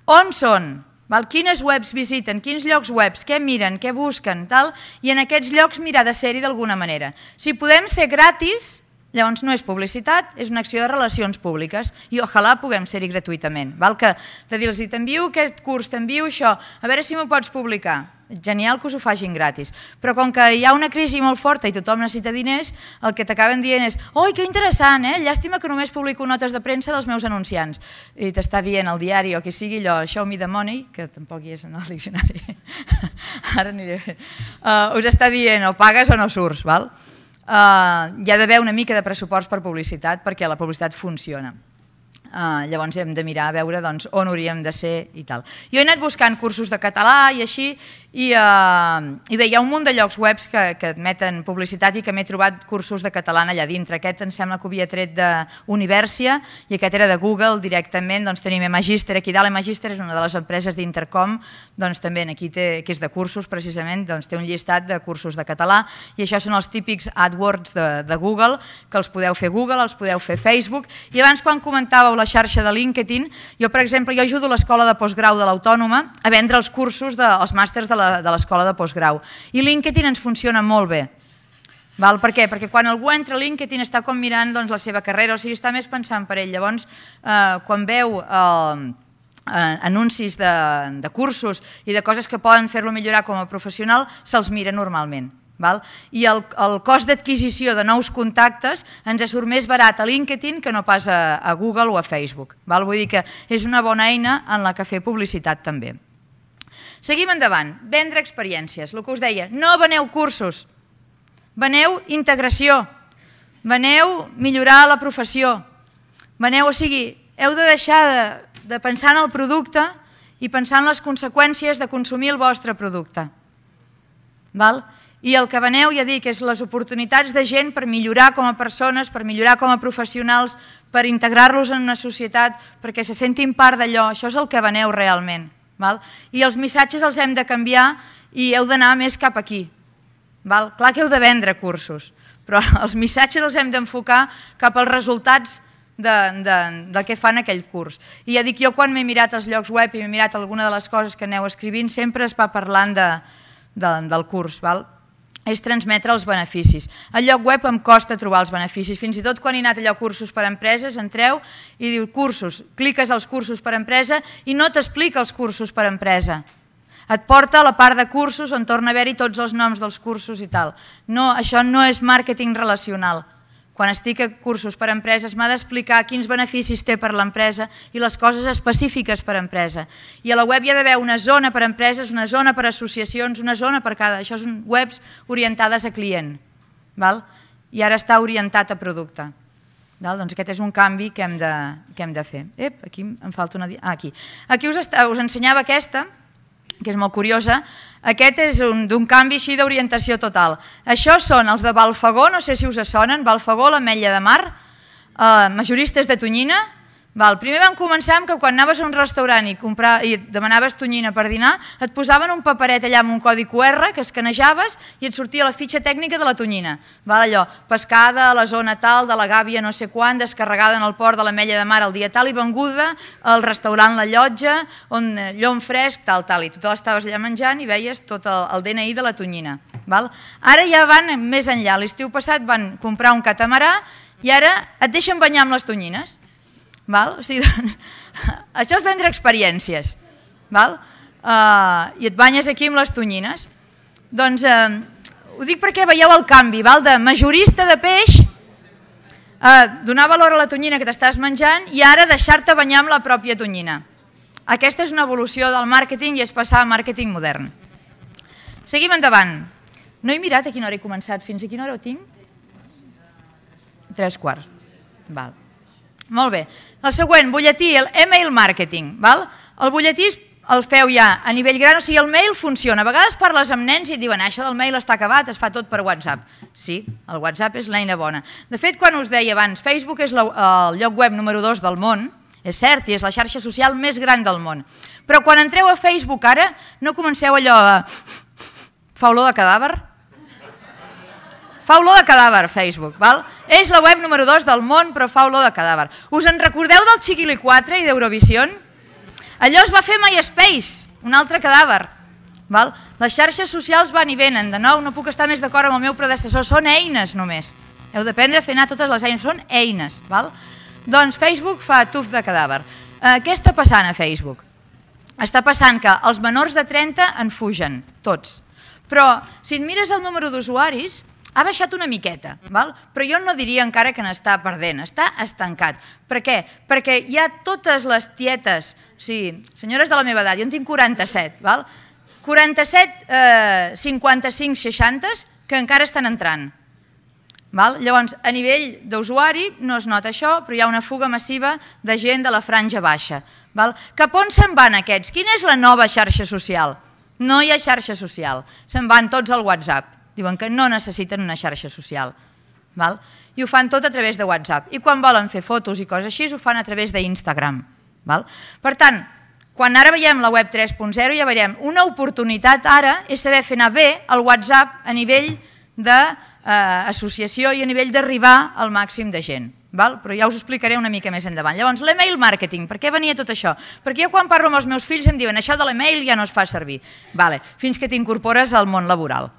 on són, val? quines webs visiten, quins llocs webs, què miren, què busquen, tal, i en aquests llocs mirar de ser-hi d'alguna manera. Si podem ser gratis, Llavors no és publicitat, és una acció de relacions públiques i ojalà puguem ser-hi gratuïtament. Val? Que de dir-los t'envio aquest curs, t'envio això, a veure si m'ho pots publicar. Genial que us ho facin gratis. Però com que hi ha una crisi molt forta i tothom necessita diners, el que t'acaben dient és «Oi, que interessant, eh? Llàstima que només publico notes de premsa dels meus anunciants». I t'està dient el diari o qui sigui allò «Show me the money», que tampoc hi és en el diccionari. Ara aniré. Uh, us està dient o pagues o no surts, val? Uh, hi ha d'haver una mica de pressupost per publicitat perquè la publicitat funciona. Uh, llavors hem de mirar a veure doncs, on hauríem de ser i tal. Jo he anat buscant cursos de català i així, i, uh, i bé, hi ha un munt de llocs webs que, que admeten publicitat i que m'he trobat cursos de català allà dintre. Aquest em sembla que ho havia tret d'Universia i aquest era de Google directament. Doncs tenim Magister aquí dalt. Magister és una de les empreses d'Intercom, doncs també aquí té, que és de cursos precisament, doncs té un llistat de cursos de català i això són els típics AdWords de, de Google, que els podeu fer Google, els podeu fer Facebook. I abans quan comentàveu la xarxa de LinkedIn, jo per exemple, jo ajudo l'escola de postgrau de l'Autònoma a vendre els cursos dels de, màsters de de l'escola de postgrau. I LinkedIn ens funciona molt bé. Val? Per què? Perquè quan algú entra a LinkedIn està com mirant doncs, la seva carrera, o sigui, està més pensant per ell. Llavors, eh, quan veu eh, eh anuncis de, de cursos i de coses que poden fer-lo millorar com a professional, se'ls mira normalment. Val? I el, el cost d'adquisició de nous contactes ens surt més barat a LinkedIn que no pas a, a Google o a Facebook. Val? Vull dir que és una bona eina en la que fer publicitat també. Seguim endavant. Vendre experiències. El que us deia, no veneu cursos. Veneu integració. Veneu millorar la professió. Veneu, o sigui, heu de deixar de, de pensar en el producte i pensar en les conseqüències de consumir el vostre producte. Val? I el que veneu, ja dic, és les oportunitats de gent per millorar com a persones, per millorar com a professionals, per integrar-los en una societat, perquè se sentin part d'allò. Això és el que veneu realment. Val? I els missatges els hem de canviar i heu d'anar més cap aquí. Val? Clar que heu de vendre cursos, però els missatges els hem d'enfocar cap als resultats de, de, del que fan aquell curs. I ja dic, jo quan m'he mirat els llocs web i m'he mirat alguna de les coses que aneu escrivint, sempre es va parlant de, del curs. Val? és transmetre els beneficis. Al lloc web em costa trobar els beneficis, fins i tot quan he anat allò cursos per a empreses, entreu i diu cursos, cliques als cursos per a empresa i no t'explica els cursos per a empresa. Et porta a la part de cursos on torna a haver-hi tots els noms dels cursos i tal. No, això no és màrqueting relacional. Quan estic a cursos per a empreses m'ha d'explicar quins beneficis té per l'empresa i les coses específiques per a empresa. I a la web hi ha d'haver una zona per a empreses, una zona per a associacions, una zona per cada... Això són webs orientades a client. Val? I ara està orientat a producte. Val? Doncs aquest és un canvi que hem de, que hem de fer. Ep, aquí em falta una... Ah, aquí. Aquí us, us ensenyava aquesta, que és molt curiosa, aquest és d'un canvi així d'orientació total. Això són els de Balfagó, no sé si us sonen, Balfagó, l'Ametlla de Mar, eh, majoristes de Tonyina, Val, primer vam començar amb que quan anaves a un restaurant i, comprar, i demanaves tonyina per dinar, et posaven un paperet allà amb un codi QR que escanejaves i et sortia la fitxa tècnica de la tonyina. Val, allò, pescada a la zona tal, de la gàbia no sé quan, descarregada en el port de la Mella de Mar el dia tal i venguda al restaurant La Llotja, on eh, llom fresc, tal, tal, i tu te l'estaves allà menjant i veies tot el, el DNI de la tonyina. Val? Ara ja van més enllà. L'estiu passat van comprar un catamarà i ara et deixen banyar amb les tonyines. Val? O sigui, doncs, això és vendre experiències. Val? Uh, I et banyes aquí amb les tonyines. Doncs uh, ho dic perquè veieu el canvi, val? de majorista de peix, uh, donar valor a la tonyina que t'estàs menjant i ara deixar-te banyar amb la pròpia tonyina. Aquesta és una evolució del màrqueting i és passar a màrqueting modern. Seguim endavant. No he mirat a quina hora he començat, fins a quina hora ho tinc? Tres quarts. Val. Molt bé. El següent, butlletí, el email marketing. Val? El butlletí el feu ja a nivell gran, o sigui, el mail funciona. A vegades parles amb nens i et diuen això del mail està acabat, es fa tot per WhatsApp. Sí, el WhatsApp és l'eina bona. De fet, quan us deia abans, Facebook és el lloc web número 2 del món, és cert, i és la xarxa social més gran del món. Però quan entreu a Facebook ara, no comenceu allò a... Eh, fa olor de cadàver? Fa olor de cadàver, Facebook, val? És la web número 2 del món, però fa olor de cadàver. Us en recordeu del Chiquili 4 i d'Eurovision? Allò es va fer MySpace, un altre cadàver. Val? Les xarxes socials van i venen, de nou no puc estar més d'acord amb el meu predecessor, són eines només. Heu d'aprendre a fer anar totes les eines, són eines. Val? Doncs Facebook fa tufs de cadàver. Eh, què està passant a Facebook? Està passant que els menors de 30 en fugen, tots. Però si et mires el número d'usuaris, ha baixat una miqueta, val? però jo no diria encara que n'està perdent, està estancat. Per què? Perquè hi ha totes les tietes, sí, senyores de la meva edat, jo en tinc 47, val? 47, eh, 55, 60 que encara estan entrant. Val? Llavors, a nivell d'usuari no es nota això, però hi ha una fuga massiva de gent de la franja baixa. Val? Cap on se'n van aquests? Quina és la nova xarxa social? No hi ha xarxa social, se'n van tots al WhatsApp. Diuen que no necessiten una xarxa social. Val? I ho fan tot a través de WhatsApp. I quan volen fer fotos i coses així, ho fan a través d'Instagram. Per tant, quan ara veiem la web 3.0 ja veiem una oportunitat ara és saber fer anar bé el WhatsApp a nivell d'associació eh, i a nivell d'arribar al màxim de gent. Val? Però ja us ho explicaré una mica més endavant. Llavors, l'email marketing, per què venia tot això? Perquè jo quan parlo amb els meus fills em diuen això de l'email ja no es fa servir. Vale, fins que t'incorpores al món laboral.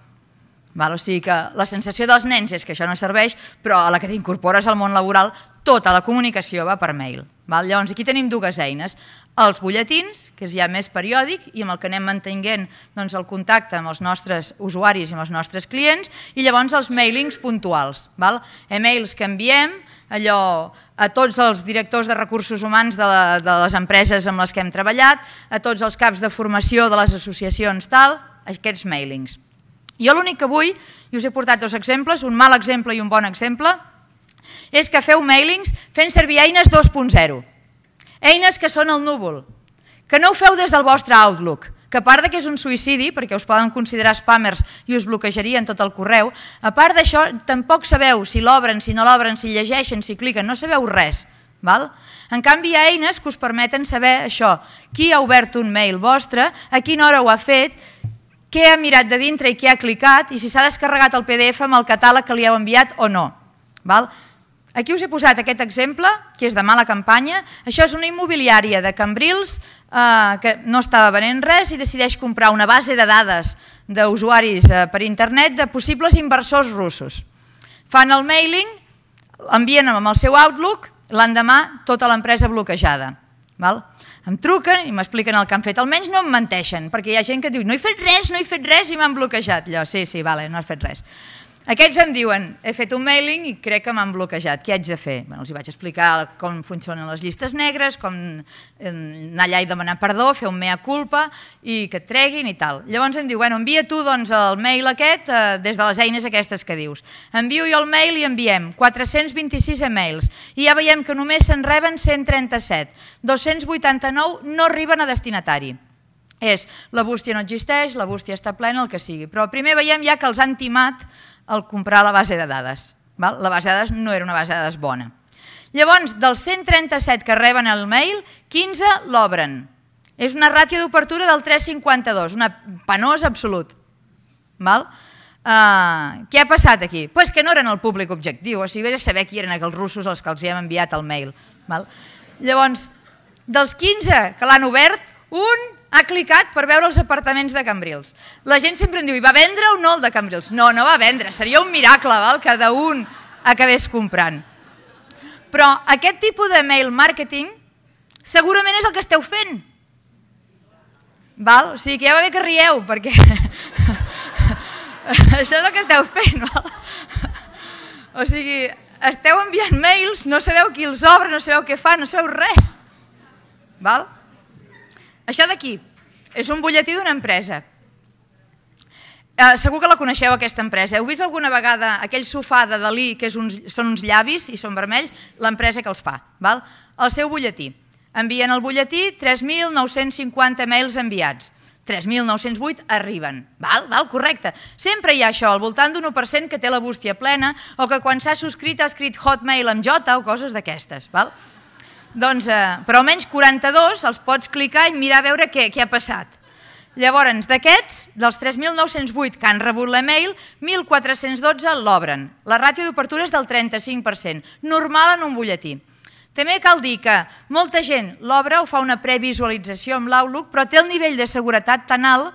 Val? O sigui que la sensació dels nens és que això no serveix, però a la que t'incorpores al món laboral tota la comunicació va per mail. Val? Llavors, aquí tenim dues eines. Els butlletins, que és ja més periòdic i amb el que anem mantenint doncs, el contacte amb els nostres usuaris i amb els nostres clients, i llavors els mailings puntuals. Val? E-mails que enviem allò a tots els directors de recursos humans de, la, de les empreses amb les que hem treballat, a tots els caps de formació de les associacions, tal, aquests mailings. Jo l'únic que vull, i us he portat dos exemples, un mal exemple i un bon exemple, és que feu mailings fent servir eines 2.0, eines que són el núvol, que no ho feu des del vostre Outlook, que a part que és un suïcidi, perquè us poden considerar spammers i us bloquejarien tot el correu, a part d'això tampoc sabeu si l'obren, si no l'obren, si llegeixen, si cliquen, no sabeu res. Val? En canvi, hi ha eines que us permeten saber això, qui ha obert un mail vostre, a quina hora ho ha fet, què ha mirat de dintre i què ha clicat i si s'ha descarregat el PDF amb el catàleg que li heu enviat o no. Val? Aquí us he posat aquest exemple, que és de mala campanya. Això és una immobiliària de Cambrils eh, que no estava venent res i decideix comprar una base de dades d'usuaris eh, per internet de possibles inversors russos. Fan el mailing, l'envien amb el seu Outlook, l'endemà tota l'empresa bloquejada. Val? em truquen i m'expliquen el que han fet. Almenys no em menteixen, perquè hi ha gent que diu no he fet res, no he fet res i m'han bloquejat. Allò, sí, sí, vale, no has fet res. Aquests em diuen, he fet un mailing i crec que m'han bloquejat, què haig de fer? Bueno, els hi vaig explicar com funcionen les llistes negres, com anar allà i demanar perdó, fer un mea culpa i que et treguin i tal. Llavors em diu, bueno, envia tu doncs, el mail aquest eh, des de les eines aquestes que dius. Envio jo el mail i enviem 426 emails i ja veiem que només se'n reben 137, 289 no arriben a destinatari és la bústia no existeix, la bústia està plena, el que sigui. Però primer veiem ja que els han timat al comprar la base de dades. Val? La base de dades no era una base de dades bona. Llavors, dels 137 que reben el mail, 15 l'obren. És una ràtio d'obertura del 3,52, una penosa absolut. Val? Uh, què ha passat aquí? Doncs pues que no eren el públic objectiu, o sigui, vés a saber qui eren aquells russos els que els hi hem enviat el mail. Val? Llavors, dels 15 que l'han obert, un ha clicat per veure els apartaments de Cambrils. La gent sempre em diu, i va vendre o no el de Cambrils? No, no va vendre, seria un miracle val? que d'un acabés comprant. Però aquest tipus de mail marketing segurament és el que esteu fent. Val? O sigui que ja va bé que rieu, perquè això és el que esteu fent. Val? O sigui, esteu enviant mails, no sabeu qui els obre, no sabeu què fa, no sabeu res. Val? Això d'aquí és un butlletí d'una empresa. Eh, segur que la coneixeu, aquesta empresa. Heu vist alguna vegada aquell sofà de Dalí, que és uns, són uns llavis i són vermells? L'empresa que els fa. Val? El seu butlletí. Envien el butlletí, 3.950 mails enviats. 3.908 arriben. Val? Val? Correcte. Sempre hi ha això, al voltant d'un 1% que té la bústia plena o que quan s'ha subscrit ha escrit Hotmail amb J o coses d'aquestes. Val? Doncs, eh, però almenys 42 els pots clicar i mirar a veure què, què ha passat. Llavors, d'aquests, dels 3.908 que han rebut l'email, 1.412 l'obren. La ràtio d'obertura és del 35%, normal en un butlletí. També cal dir que molta gent l'obre o fa una previsualització amb l'Outlook, però té el nivell de seguretat tan alt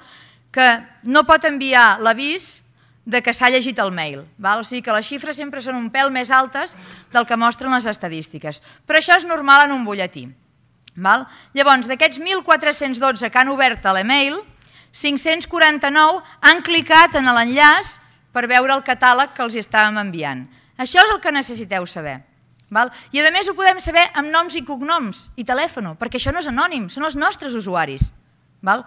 que no pot enviar l'avís de que s'ha llegit el mail. Val? O sigui que les xifres sempre són un pèl més altes del que mostren les estadístiques. Però això és normal en un butlletí. Val? Llavors, d'aquests 1.412 que han obert a l'email, 549 han clicat en l'enllaç per veure el catàleg que els estàvem enviant. Això és el que necessiteu saber. Val? I a més ho podem saber amb noms i cognoms i telèfon, perquè això no és anònim, són els nostres usuaris. Val?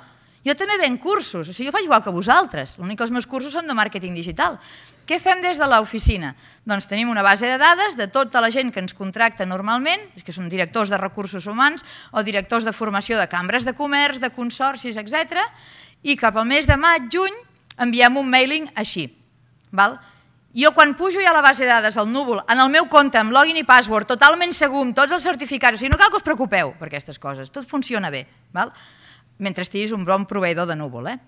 Jo també ven cursos, o sigui, jo faig igual que vosaltres, l'únic que els meus cursos són de màrqueting digital. Què fem des de l'oficina? Doncs tenim una base de dades de tota la gent que ens contracta normalment, que són directors de recursos humans o directors de formació de cambres de comerç, de consorcis, etc. I cap al mes de maig, juny, enviem un mailing així. Val? Jo quan pujo ja la base de dades al núvol, en el meu compte, amb login i password, totalment segur, amb tots els certificats, o sigui, no cal que us preocupeu per aquestes coses, tot funciona bé. Val? mentre estiguis un bon proveïdor de núvol. Eh?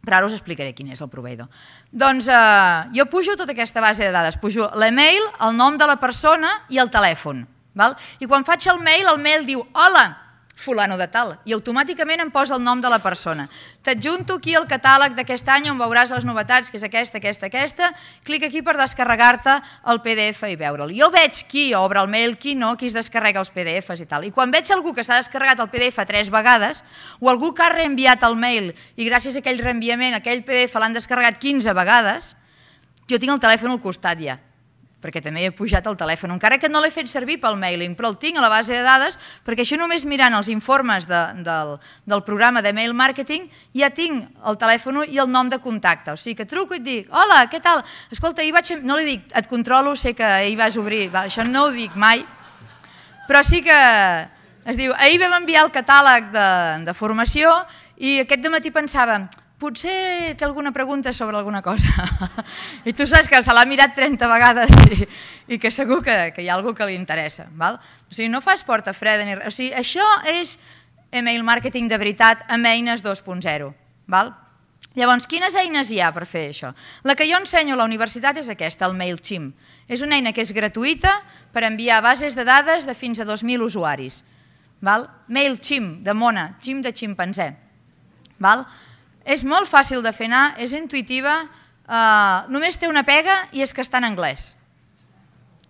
Però ara us explicaré quin és el proveïdor. Doncs eh, jo pujo tota aquesta base de dades. Pujo l'email, el nom de la persona i el telèfon. Val? I quan faig el mail, el mail diu «Hola, fulano de tal, i automàticament em posa el nom de la persona. T'adjunto aquí el catàleg d'aquest any on veuràs les novetats, que és aquesta, aquesta, aquesta, clic aquí per descarregar-te el PDF i veure'l. Jo veig qui obre el mail, qui no, qui es descarrega els PDFs i tal. I quan veig algú que s'ha descarregat el PDF tres vegades, o algú que ha reenviat el mail i gràcies a aquell reenviament, aquell PDF l'han descarregat 15 vegades, jo tinc el telèfon al costat ja perquè també he pujat el telèfon, encara que no l'he fet servir pel mailing, però el tinc a la base de dades, perquè això només mirant els informes de, del, del programa de mail marketing, ja tinc el telèfon i el nom de contacte. O sigui que truco i et dic, hola, què tal? Escolta, ahir vaig... No li dic, et controlo, sé que ahir vas obrir, va, això no ho dic mai, però sí que... Es diu, ahir vam enviar el catàleg de, de formació i aquest dematí pensàvem, potser té alguna pregunta sobre alguna cosa. I tu saps que se l'ha mirat 30 vegades i, i que segur que, que hi ha algú que li interessa. Val? O sigui, no fas porta freda ni res. O sigui, això és email marketing de veritat amb eines 2.0. Val? Llavors, quines eines hi ha per fer això? La que jo ensenyo a la universitat és aquesta, el MailChimp. És una eina que és gratuïta per enviar bases de dades de fins a 2.000 usuaris. Val? MailChimp, de mona, xim de ximpanzé. Val? És molt fàcil de fer anar, és intuïtiva, eh, només té una pega i és que està en anglès.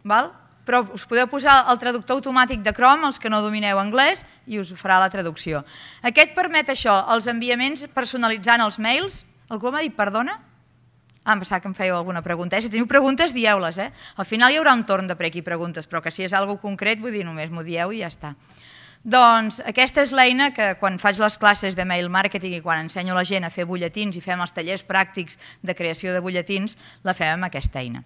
Val? Però us podeu posar el traductor automàtic de Chrome, els que no domineu anglès, i us farà la traducció. Aquest permet això, els enviaments personalitzant els mails. Algú m'ha dit perdona? Ah, em pensava que em fèieu alguna pregunta. Eh? Si teniu preguntes, dieu-les. Eh? Al final hi haurà un torn de prec i preguntes, però que si és cosa concret, vull dir, només m'ho dieu i ja està. Doncs aquesta és l'eina que quan faig les classes de mail marketing i quan ensenyo la gent a fer butlletins i fem els tallers pràctics de creació de butlletins, la fem amb aquesta eina.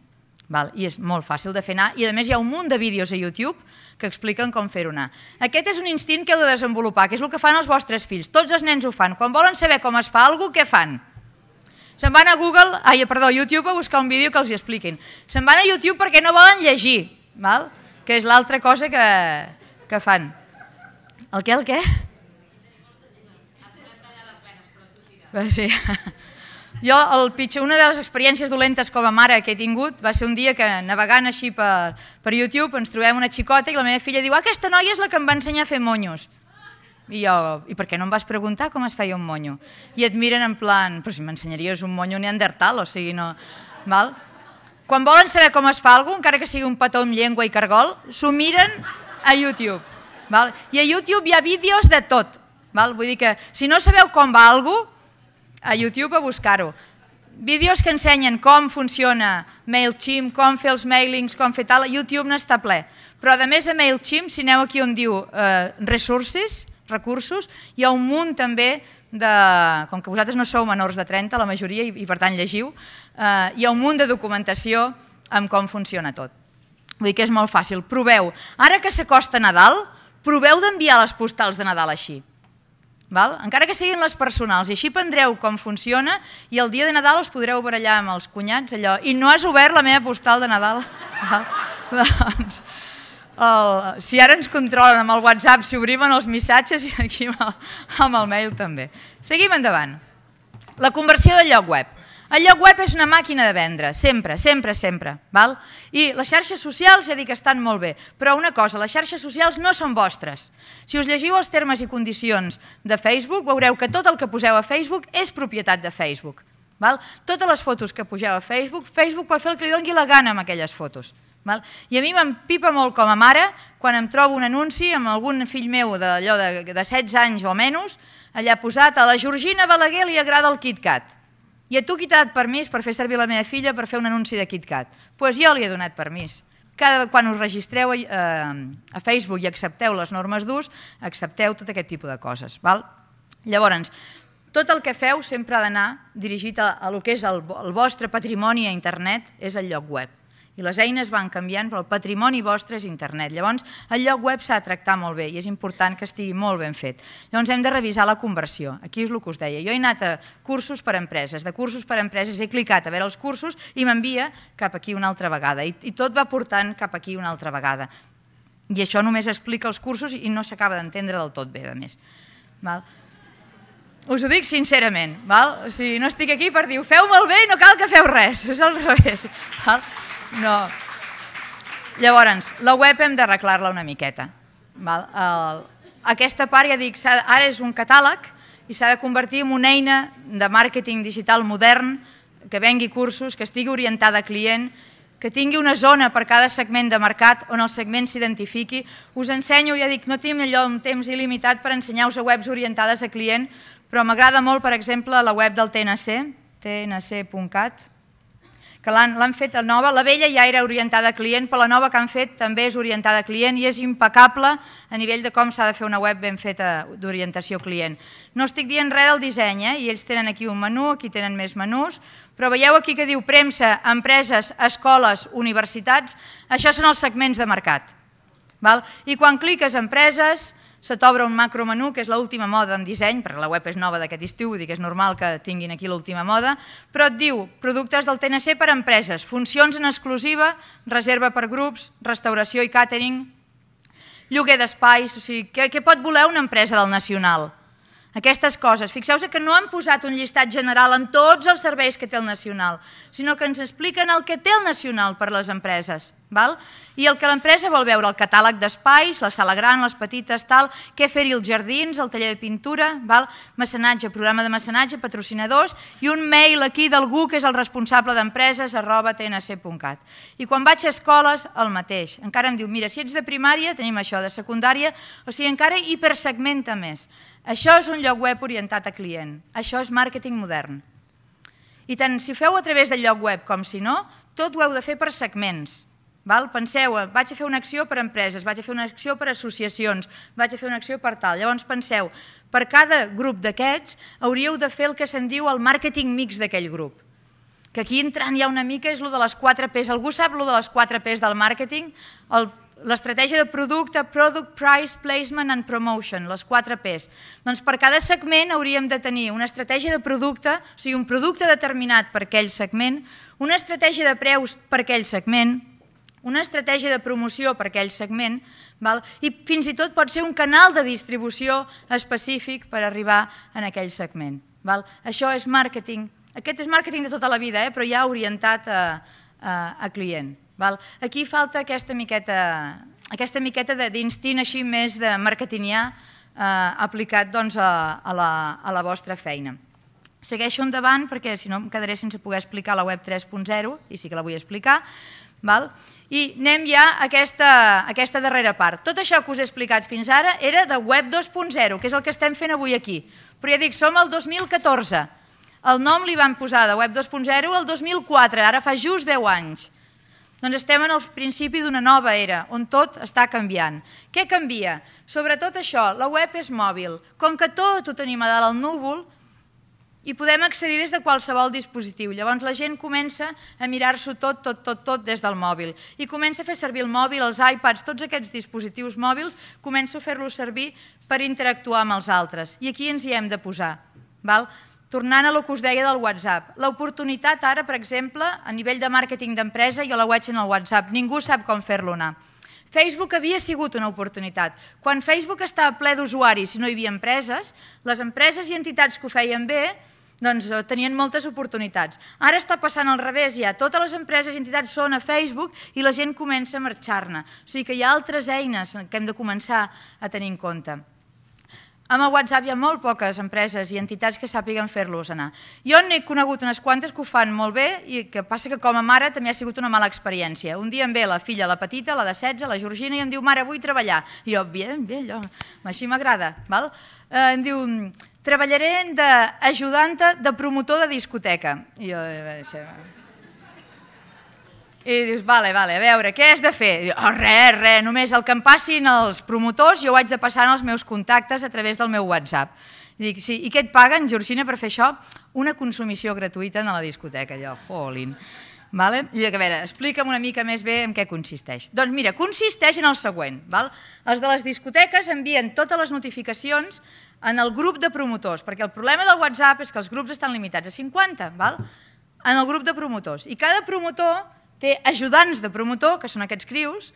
Val? I és molt fàcil de fer anar. I a més hi ha un munt de vídeos a YouTube que expliquen com fer-ho anar. Aquest és un instint que heu de desenvolupar, que és el que fan els vostres fills. Tots els nens ho fan. Quan volen saber com es fa alguna cosa, què fan? Se'n van a Google, ai, perdó, a YouTube a buscar un vídeo que els hi expliquin. Se'n van a YouTube perquè no volen llegir, val? que és l'altra cosa que, que fan. El què, el què? Sí. Jo, el pitjor, una de les experiències dolentes com a mare que he tingut va ser un dia que navegant així per, per YouTube ens trobem una xicota i la meva filla diu aquesta noia és la que em va ensenyar a fer monyos. I jo, i per què no em vas preguntar com es feia un monyo? I et miren en plan, però si m'ensenyaries un monyo neandertal, o sigui, no... Val? Quan volen saber com es fa alguna encara que sigui un petó amb llengua i cargol, s'ho miren a YouTube. I a YouTube hi ha vídeos de tot. Val? Vull dir que si no sabeu com va alguna a YouTube a buscar-ho. Vídeos que ensenyen com funciona MailChimp, com fer els mailings, com fer tal, YouTube n'està ple. Però a més a MailChimp, si aneu aquí on diu eh, resources, recursos, hi ha un munt també de, com que vosaltres no sou menors de 30, la majoria, i, i per tant llegiu, eh, hi ha un munt de documentació amb com funciona tot. Vull dir que és molt fàcil, proveu. Ara que s'acosta Nadal, Proveu d'enviar les postals de Nadal així. Val? Encara que siguin les personals, i així prendreu com funciona i el dia de Nadal us podreu barallar amb els cunyats, allò, i no has obert la meva postal de Nadal. doncs, el, si ara ens controlen amb el WhatsApp, si obrim els missatges i aquí amb el, amb el mail també. Seguim endavant. La conversió del lloc web. El lloc web és una màquina de vendre, sempre, sempre, sempre. Val? I les xarxes socials ja dic que estan molt bé, però una cosa, les xarxes socials no són vostres. Si us llegiu els termes i condicions de Facebook, veureu que tot el que poseu a Facebook és propietat de Facebook. Val? Totes les fotos que pugeu a Facebook, Facebook pot fer el que li doni la gana amb aquelles fotos. Val? I a mi m'empipa molt com a mare quan em trobo un anunci amb algun fill meu d'allò de, de 16 anys o menys, allà posat a la Georgina Balaguer li agrada el KitKat. I a tu qui t'ha dat permís per fer servir la meva filla per fer un anunci de KitKat? Doncs pues jo li he donat permís. Cada, quan us registreu a, eh, a Facebook i accepteu les normes d'ús, accepteu tot aquest tipus de coses. Val? Llavors, tot el que feu sempre ha d'anar dirigit a, a lo que és el, el vostre patrimoni a internet, és el lloc web i les eines van canviant, però el patrimoni vostre és internet. Llavors, el lloc web s'ha de tractar molt bé i és important que estigui molt ben fet. Llavors, hem de revisar la conversió. Aquí és el que us deia. Jo he anat a cursos per a empreses. De cursos per a empreses he clicat a veure els cursos i m'envia cap aquí una altra vegada. I, tot va portant cap aquí una altra vegada. I això només explica els cursos i no s'acaba d'entendre del tot bé, a més. Val? Us ho dic sincerament, val? O sigui, no estic aquí per dir, feu molt bé i no cal que feu res, és al revés. Val? No. Llavors, la web hem d'arreglar-la una miqueta. Val? El, aquesta part, ja dic, ara és un catàleg i s'ha de convertir en una eina de màrqueting digital modern que vengui cursos, que estigui orientada a client, que tingui una zona per cada segment de mercat on el segment s'identifiqui. Us ensenyo, ja dic, no tinc allò un temps il·limitat per ensenyar-vos a webs orientades a client, però m'agrada molt, per exemple, la web del TNC, tnc.cat, que l'han fet el nova. La vella ja era orientada a client, però la nova que han fet també és orientada a client i és impecable a nivell de com s'ha de fer una web ben feta d'orientació client. No estic dient res del disseny, eh? i ells tenen aquí un menú, aquí tenen més menús, però veieu aquí que diu premsa, empreses, escoles, universitats, això són els segments de mercat. Val? I quan cliques empreses, se t'obre un macromenú, que és l'última moda en disseny, perquè la web és nova d'aquest estiu, vull dir que és normal que tinguin aquí l'última moda, però et diu productes del TNC per a empreses, funcions en exclusiva, reserva per grups, restauració i càtering, lloguer d'espais, o sigui, què, què pot voler una empresa del Nacional? Aquestes coses. fixeu vos que no han posat un llistat general amb tots els serveis que té el Nacional, sinó que ens expliquen el que té el Nacional per a les empreses. Val? I el que l'empresa vol veure, el catàleg d'espais, la sala gran, les petites, tal, què fer-hi els jardins, el taller de pintura, val? mecenatge, programa de mecenatge, patrocinadors i un mail aquí d'algú que és el responsable d'empreses arroba tnc.cat. I quan vaig a escoles, el mateix. Encara em diu, mira, si ets de primària, tenim això de secundària, o sigui, encara hipersegmenta més. Això és un lloc web orientat a client. Això és màrqueting modern. I tant si ho feu a través del lloc web com si no, tot ho heu de fer per segments. Val? Penseu, eh, vaig a fer una acció per empreses, vaig a fer una acció per associacions, vaig a fer una acció per tal. Llavors penseu, per cada grup d'aquests hauríeu de fer el que se'n diu el màrqueting mix d'aquell grup. Que aquí entrant ja una mica és lo de les 4 P's. Algú sap lo de les 4 P's del màrqueting? L'estratègia de producte, product, price, placement and promotion, les 4 P's. Doncs per cada segment hauríem de tenir una estratègia de producte, o sigui, un producte determinat per aquell segment, una estratègia de preus per aquell segment, una estratègia de promoció per aquell segment val? i fins i tot pot ser un canal de distribució específic per arribar en aquell segment. Val? Això és màrqueting. Aquest és màrqueting de tota la vida, eh? però ja orientat a, a, a client. Val? Aquí falta aquesta miqueta aquesta miqueta d'instint així més de marketingià eh, aplicat doncs, a, a, la, a la vostra feina. Segueixo endavant perquè si no em quedaré sense poder explicar la web 3.0 i sí que la vull explicar. Val? I anem ja a aquesta, aquesta darrera part. Tot això que us he explicat fins ara era de web 2.0, que és el que estem fent avui aquí. Però ja dic, som el 2014. El nom li van posar de web 2.0 el 2004, ara fa just 10 anys. Doncs estem en el principi d'una nova era, on tot està canviant. Què canvia? Sobretot això, la web és mòbil. Com que tot ho tenim a dalt al núvol, i podem accedir des de qualsevol dispositiu. Llavors la gent comença a mirar-s'ho tot, tot, tot, tot des del mòbil i comença a fer servir el mòbil, els iPads, tots aquests dispositius mòbils, comença a fer-los servir per interactuar amb els altres. I aquí ens hi hem de posar. Val? Tornant a el que us deia del WhatsApp. L'oportunitat ara, per exemple, a nivell de màrqueting d'empresa, jo la veig en el WhatsApp. Ningú sap com fer-lo anar. Facebook havia sigut una oportunitat. Quan Facebook estava ple d'usuaris i no hi havia empreses, les empreses i entitats que ho feien bé doncs eh, tenien moltes oportunitats. Ara està passant al revés ja. Totes les empreses i entitats són a Facebook i la gent comença a marxar-ne. O sigui que hi ha altres eines que hem de començar a tenir en compte. Amb el WhatsApp hi ha molt poques empreses i entitats que sàpiguen fer-los anar. Jo n'he conegut unes quantes que ho fan molt bé i que passa que com a mare també ha sigut una mala experiència. Un dia em ve la filla, la petita, la de 16, la Georgina, i em diu, mare, vull treballar. I jo, bé, bé, allò, així m'agrada. Eh, em diu, Treballaré d'ajudant-te de promotor de discoteca. I jo, eh, això... I dius, vale, vale, a veure, què has de fer? I jo, oh, res, res, només el que em passin els promotors jo ho haig de passar en els meus contactes a través del meu WhatsApp. I dic, sí, i què et paguen, Georgina, per fer això? Una consumició gratuïta a la discoteca, jo, jolín. Vale? I a veure, explica'm una mica més bé en què consisteix. Doncs mira, consisteix en el següent. Val? Els de les discoteques envien totes les notificacions en el grup de promotors, perquè el problema del WhatsApp és que els grups estan limitats a 50, val? en el grup de promotors. I cada promotor té ajudants de promotor, que són aquests crius,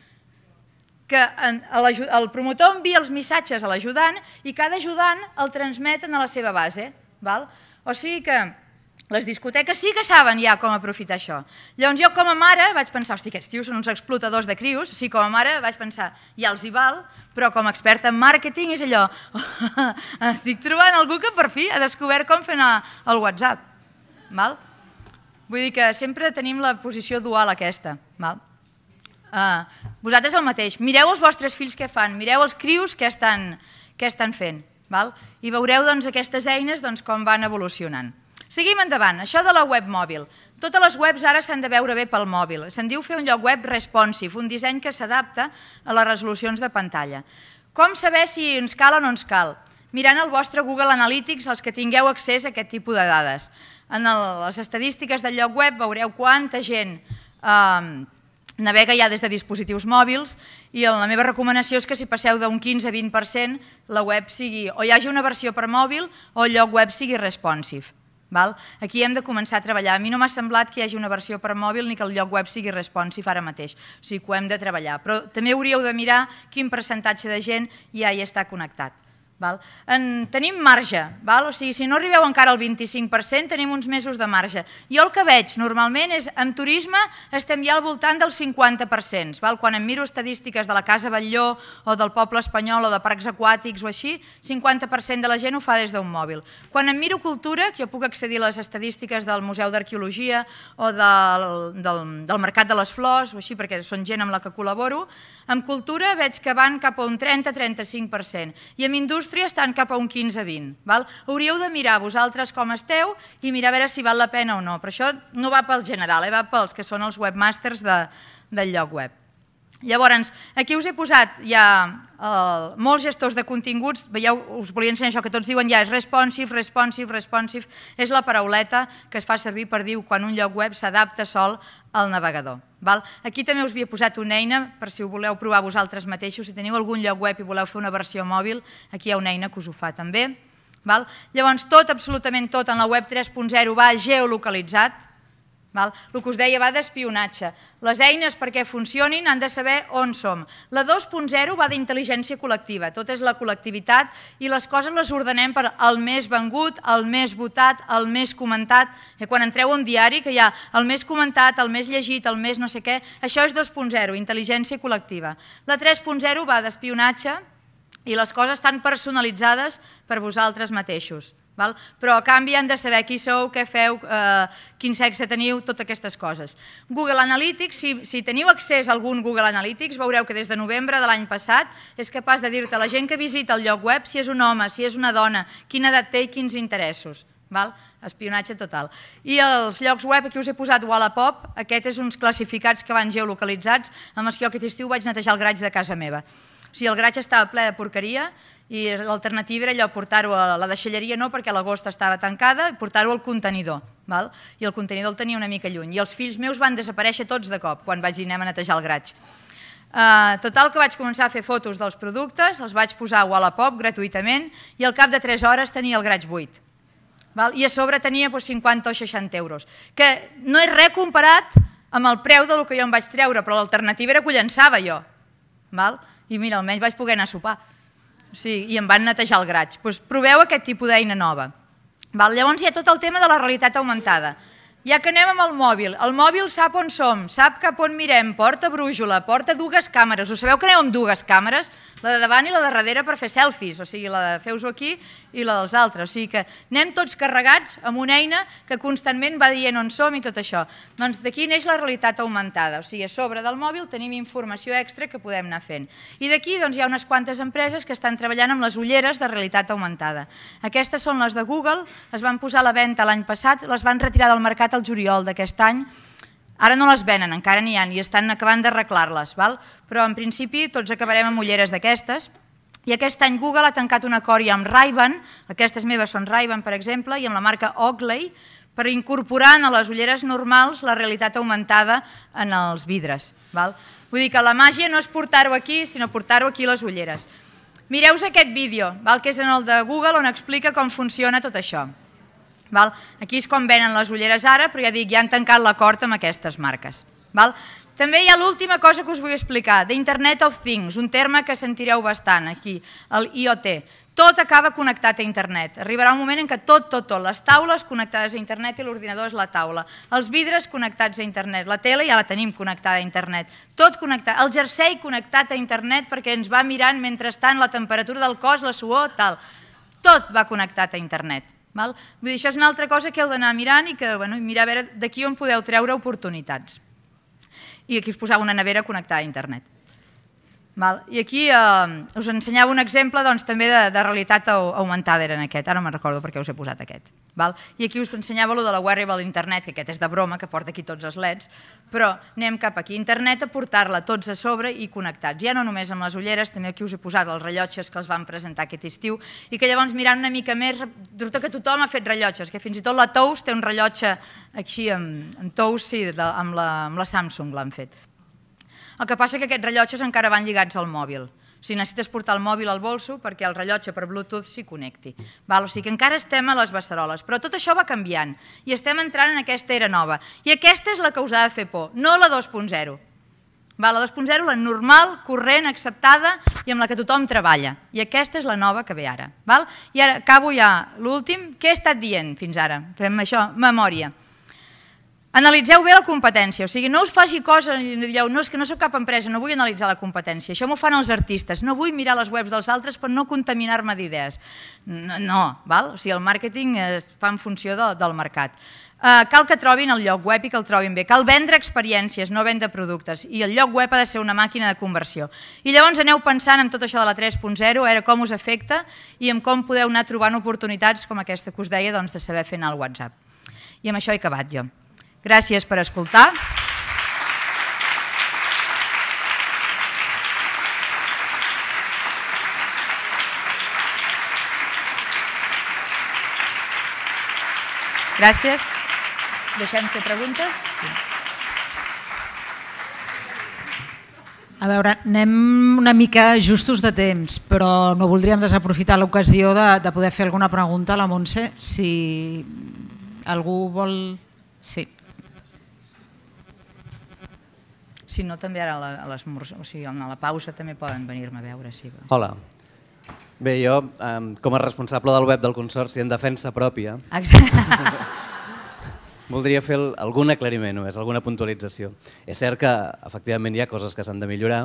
que el promotor envia els missatges a l'ajudant i cada ajudant el transmeten a la seva base. Val? O sigui que les discoteques sí que saben ja com aprofitar això. Llavors jo com a mare vaig pensar, hosti, aquests tios són uns explotadors de crius, o sigui, com a mare vaig pensar, ja els hi val, però com a experta en màrqueting és allò, estic trobant algú que per fi ha descobert com fer anar el WhatsApp. Val? Vull dir que sempre tenim la posició dual aquesta. Val? Uh, vosaltres el mateix, mireu els vostres fills què fan, mireu els crius què estan, què estan fent, val? i veureu doncs, aquestes eines doncs, com van evolucionant. Seguim endavant. Això de la web mòbil. Totes les webs ara s'han de veure bé pel mòbil. Se'n diu fer un lloc web responsive, un disseny que s'adapta a les resolucions de pantalla. Com saber si ens cal o no ens cal? Mirant el vostre Google Analytics, els que tingueu accés a aquest tipus de dades. En les estadístiques del lloc web veureu quanta gent... Ehm, navega ja des de dispositius mòbils i la meva recomanació és que si passeu d'un 15 20% la web sigui o hi hagi una versió per mòbil o el lloc web sigui responsive. Val? Aquí hem de començar a treballar. A mi no m'ha semblat que hi hagi una versió per mòbil ni que el lloc web sigui responsive ara mateix. O sigui que ho hem de treballar. Però també hauríeu de mirar quin percentatge de gent ja hi està connectat. Val? tenim marge, val? o sigui, si no arribeu encara al 25% tenim uns mesos de marge. Jo el que veig normalment és, en turisme estem ja al voltant del 50%, val? quan em miro estadístiques de la Casa Batlló o del poble espanyol o de parcs aquàtics o així, 50% de la gent ho fa des d'un mòbil. Quan em miro cultura, que jo puc accedir a les estadístiques del Museu d'Arqueologia o del, del, del Mercat de les Flors o així, perquè són gent amb la que col·laboro, en cultura veig que van cap a un 30-35% i en indústria indústria estan cap a un 15-20. Hauríeu de mirar vosaltres com esteu i mirar a veure si val la pena o no, però això no va pel general, eh? va pels que són els webmasters de, del lloc web. Llavors, aquí us he posat ja molts gestors de continguts, veieu, us volia ensenyar això que tots diuen ja, és responsive, responsive, responsive, és la parauleta que es fa servir per dir quan un lloc web s'adapta sol al navegador. Val? Aquí també us havia posat una eina per si ho voleu provar vosaltres mateixos, si teniu algun lloc web i voleu fer una versió mòbil, aquí hi ha una eina que us ho fa també. Val? Llavors, tot, absolutament tot, en la web 3.0 va geolocalitzat, el que us deia va d'espionatge. Les eines perquè funcionin han de saber on som. La 2.0 va d'intel·ligència col·lectiva. Tot és la col·lectivitat i les coses les ordenem per el més vengut, el més votat, el més comentat. Eh, quan entreu a un diari que hi ha el més comentat, el més llegit, el més no sé què, això és 2.0, intel·ligència col·lectiva. La 3.0 va d'espionatge i les coses estan personalitzades per vosaltres mateixos. Val? Però a canvi han de saber qui sou, què feu, eh, quin sexe teniu, totes aquestes coses. Google Analytics, si, si teniu accés a algun Google Analytics, veureu que des de novembre de l'any passat és capaç de dir-te a la gent que visita el lloc web si és un home, si és una dona, quina edat té i quins interessos. Val? Espionatge total. I els llocs web, aquí us he posat Wallapop, aquest és uns classificats que van geolocalitzats, amb els que jo aquest estiu vaig netejar el graig de casa meva. O sigui, el garatge estava ple de porqueria i l'alternativa era allò portar-ho a la deixalleria, no perquè l'agost estava tancada, portar-ho al contenidor. Val? I el contenidor el tenia una mica lluny. I els fills meus van desaparèixer tots de cop quan vaig dir a netejar el graig. Uh, eh, total que vaig començar a fer fotos dels productes, els vaig posar a Wallapop gratuïtament i al cap de 3 hores tenia el graig buit. Val? I a sobre tenia doncs, 50 o 60 euros, que no és res comparat amb el preu del que jo em vaig treure, però l'alternativa era que ho llançava jo. Val? i mira, almenys vaig poder anar a sopar. Sí, i em van netejar el graig. Pues doncs proveu aquest tipus d'eina nova. Val, llavors hi ha tot el tema de la realitat augmentada. Ja que anem amb el mòbil, el mòbil sap on som, sap cap on mirem, porta brújula, porta dues càmeres. Us sabeu que aneu amb dues càmeres? La de davant i la de darrere per fer selfies, o sigui, la de feu-ho aquí i la dels altres. O sigui que anem tots carregats amb una eina que constantment va dient on som i tot això. Doncs d'aquí neix la realitat augmentada. O sigui, a sobre del mòbil tenim informació extra que podem anar fent. I d'aquí doncs, hi ha unes quantes empreses que estan treballant amb les ulleres de realitat augmentada. Aquestes són les de Google, es van posar a la venda l'any passat, les van retirar del mercat al juliol d'aquest any, Ara no les venen, encara n'hi ha, i estan acabant d'arreglar-les, però en principi tots acabarem amb ulleres d'aquestes, i aquest any Google ha tancat un acord amb Ray-Ban, aquestes meves són Ray-Ban, per exemple, i amb la marca Oakley, per incorporar a les ulleres normals la realitat augmentada en els vidres. Val? Vull dir que la màgia no és portar-ho aquí, sinó portar-ho aquí les ulleres. Mireu-vos aquest vídeo, val? que és en el de Google, on explica com funciona tot això. Val? Aquí és com venen les ulleres ara, però ja dic, ja han tancat l'acord amb aquestes marques. Val? També hi ha l'última cosa que us vull explicar, d'Internet of Things, un terme que sentireu bastant aquí, el IoT. Tot acaba connectat a internet. Arribarà un moment en què tot, tot, tot, les taules connectades a internet i l'ordinador és la taula, els vidres connectats a internet, la tele ja la tenim connectada a internet, tot connectat, el jersei connectat a internet perquè ens va mirant mentrestant la temperatura del cos, la suor, tal. Tot va connectat a internet. Val? Vull dir, això és una altra cosa que heu d'anar mirant i que bueno, mirar a veure d'aquí on podeu treure oportunitats i aquí us posava una nevera a connectar a internet. I aquí ehm, us ensenyava un exemple doncs, també de, de realitat augmentada era en aquest, ara no me'n recordo perquè us he posat aquest. Val? I aquí us ensenyava lo de la wearable internet, que aquest és de broma, que porta aquí tots els leds, però anem cap aquí internet a portar-la tots a sobre i connectats. Ja no només amb les ulleres, també aquí us he posat els rellotges que els van presentar aquest estiu i que llavors mirant una mica més, resulta que tothom ha fet rellotges, que fins i tot la Tous té un rellotge així amb, Tous, sí, de, amb, la, amb la Samsung l'han fet. El que passa que aquests rellotges encara van lligats al mòbil. O sigui, necessites portar el mòbil al bolso perquè el rellotge per Bluetooth s'hi connecti. O sigui que encara estem a les beceroles, però tot això va canviant i estem entrant en aquesta era nova. I aquesta és la que us ha de fer por, no la 2.0. La 2.0, la normal, corrent, acceptada i amb la que tothom treballa. I aquesta és la nova que ve ara. Val? I ara acabo ja l'últim. Què he estat dient fins ara? Fem això, memòria. Memòria. Analitzeu bé la competència, o sigui, no us faci coses i dieu, no, és que no sóc cap empresa, no vull analitzar la competència, això m'ho fan els artistes, no vull mirar les webs dels altres per no contaminar-me d'idees. No, no, val? O sigui, el màrqueting es fa en funció de, del mercat. Uh, cal que trobin el lloc web i que el trobin bé. Cal vendre experiències, no vendre productes. I el lloc web ha de ser una màquina de conversió. I llavors aneu pensant en tot això de la 3.0, era com us afecta i en com podeu anar trobant oportunitats com aquesta que us deia doncs, de saber fer anar al WhatsApp. I amb això he acabat jo. Gràcies per escoltar. Gràcies. Deixem fer preguntes. A veure, anem una mica justos de temps, però no voldríem desaprofitar l'ocasió de, de poder fer alguna pregunta a la Montse, si algú vol... Sí. Si no, també ara a l'esmorzar, o sigui, a la pausa també poden venir-me a veure. Si vols. Hola. Bé, jo, com a responsable del web del Consorci en defensa pròpia, voldria fer algun aclariment només, alguna puntualització. És cert que, efectivament, hi ha coses que s'han de millorar,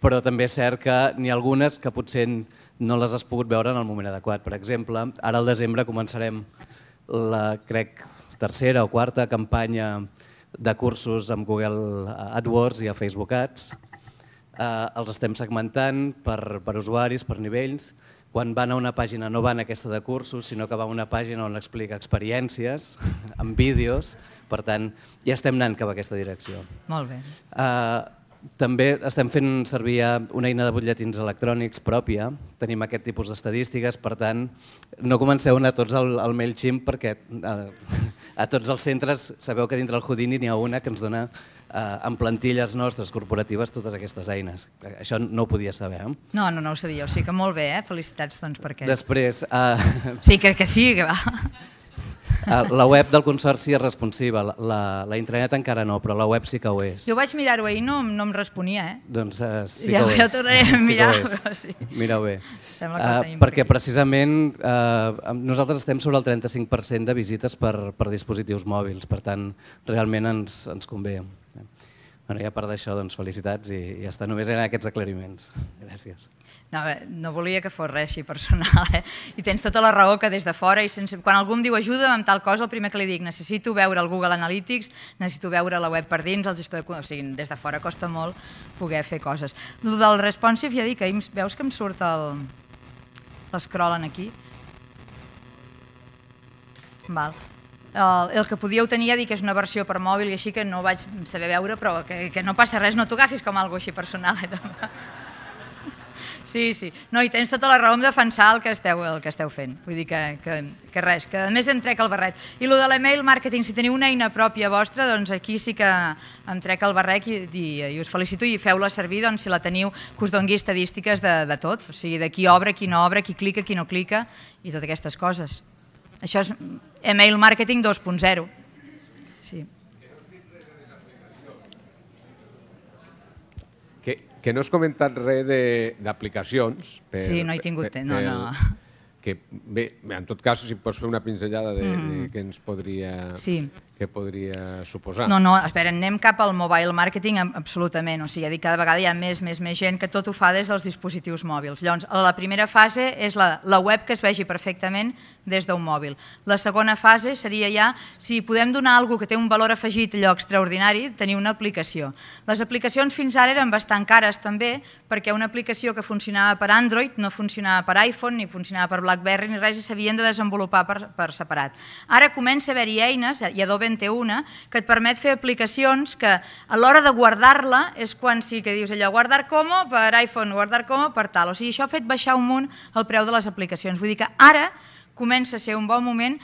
però també és cert que n'hi ha algunes que potser no les has pogut veure en el moment adequat. Per exemple, ara al desembre començarem la, crec, tercera o quarta campanya de cursos amb Google AdWords i a Facebook Ads. Eh, els estem segmentant per, per usuaris, per nivells. Quan van a una pàgina no van a aquesta de cursos, sinó que va a una pàgina on explica experiències amb vídeos. Per tant, ja estem anant cap a aquesta direcció. Molt bé. Eh, també estem fent servir una eina de butlletins electrònics pròpia, tenim aquest tipus d'estadístiques, per tant, no comenceu a anar tots al, al MailChimp perquè a, eh, a tots els centres sabeu que dintre el Houdini n'hi ha una que ens dona eh, en plantilles nostres corporatives totes aquestes eines. Això no ho podia saber. Eh? No, no, no ho sabia, o sigui que molt bé, eh? felicitats doncs, per aquest. Després... Eh... Sí, crec que sí, que va. Ah, la web del Consorci és responsiva, la, la intranet encara no, però la web sí que ho és. Jo vaig mirar-ho ahir i no, no em responia, eh? Doncs uh, sí ja, que ho és. Ja tornaré a mirar, sí sí. Mira-ho bé. Uh, perquè precisament uh, nosaltres estem sobre el 35% de visites per, per dispositius mòbils, per tant, realment ens, ens convé. Bueno, ja part d'això, doncs, felicitats i, i està. Només en aquests aclariments. Gràcies. No, bé, eh, no volia que fos res així personal, eh? I tens tota la raó que des de fora i sense... quan algú em diu ajuda amb tal cosa, el primer que li dic necessito veure el Google Analytics, necessito veure la web per dins, el gestor de... O sigui, des de fora costa molt poder fer coses. El del responsive ja dic, veus que em surt el... aquí? Val el, eh, el que podíeu tenir ja dic que és una versió per mòbil i així que no vaig saber veure, però que, que no passa res, no t'ho agafis com algo així personal. Eh? Sí, sí. No, i tens tota la raó en defensar el que esteu, el que esteu fent. Vull dir que, que, que res, que a més em trec el barret. I lo de l'email marketing, si teniu una eina pròpia vostra, doncs aquí sí que em trec el barret i, i, i us felicito i feu-la servir, doncs si la teniu, que us doni estadístiques de, de tot, o sigui, de qui obre, qui no obre, qui clica, qui no clica i totes aquestes coses. Això és Email Marketing 2.0. Sí. Que, que no has comentat res d'aplicacions. Sí, no he tingut temps. No, no que bé, en tot cas, si pots fer una pinzellada de, mm. de què ens podria... Sí. Què podria suposar? No, no, espera, anem cap al mobile marketing absolutament, o sigui, ja dic, cada vegada hi ha més, més, més gent que tot ho fa des dels dispositius mòbils. Llavors, la primera fase és la, la web que es vegi perfectament des d'un mòbil. La segona fase seria ja, si podem donar alguna que té un valor afegit allò extraordinari, tenir una aplicació. Les aplicacions fins ara eren bastant cares també, perquè una aplicació que funcionava per Android no funcionava per iPhone, ni funcionava per BlackBerry, ni res, i s'havien de desenvolupar per, per separat. Ara comença a haver-hi eines, i Adobe 21, e, que et permet fer aplicacions que a l'hora de guardar-la és quan sí que dius allò, guardar com per iPhone, guardar com per tal. O sigui, això ha fet baixar un munt el preu de les aplicacions. Vull dir que ara comença a ser un bon moment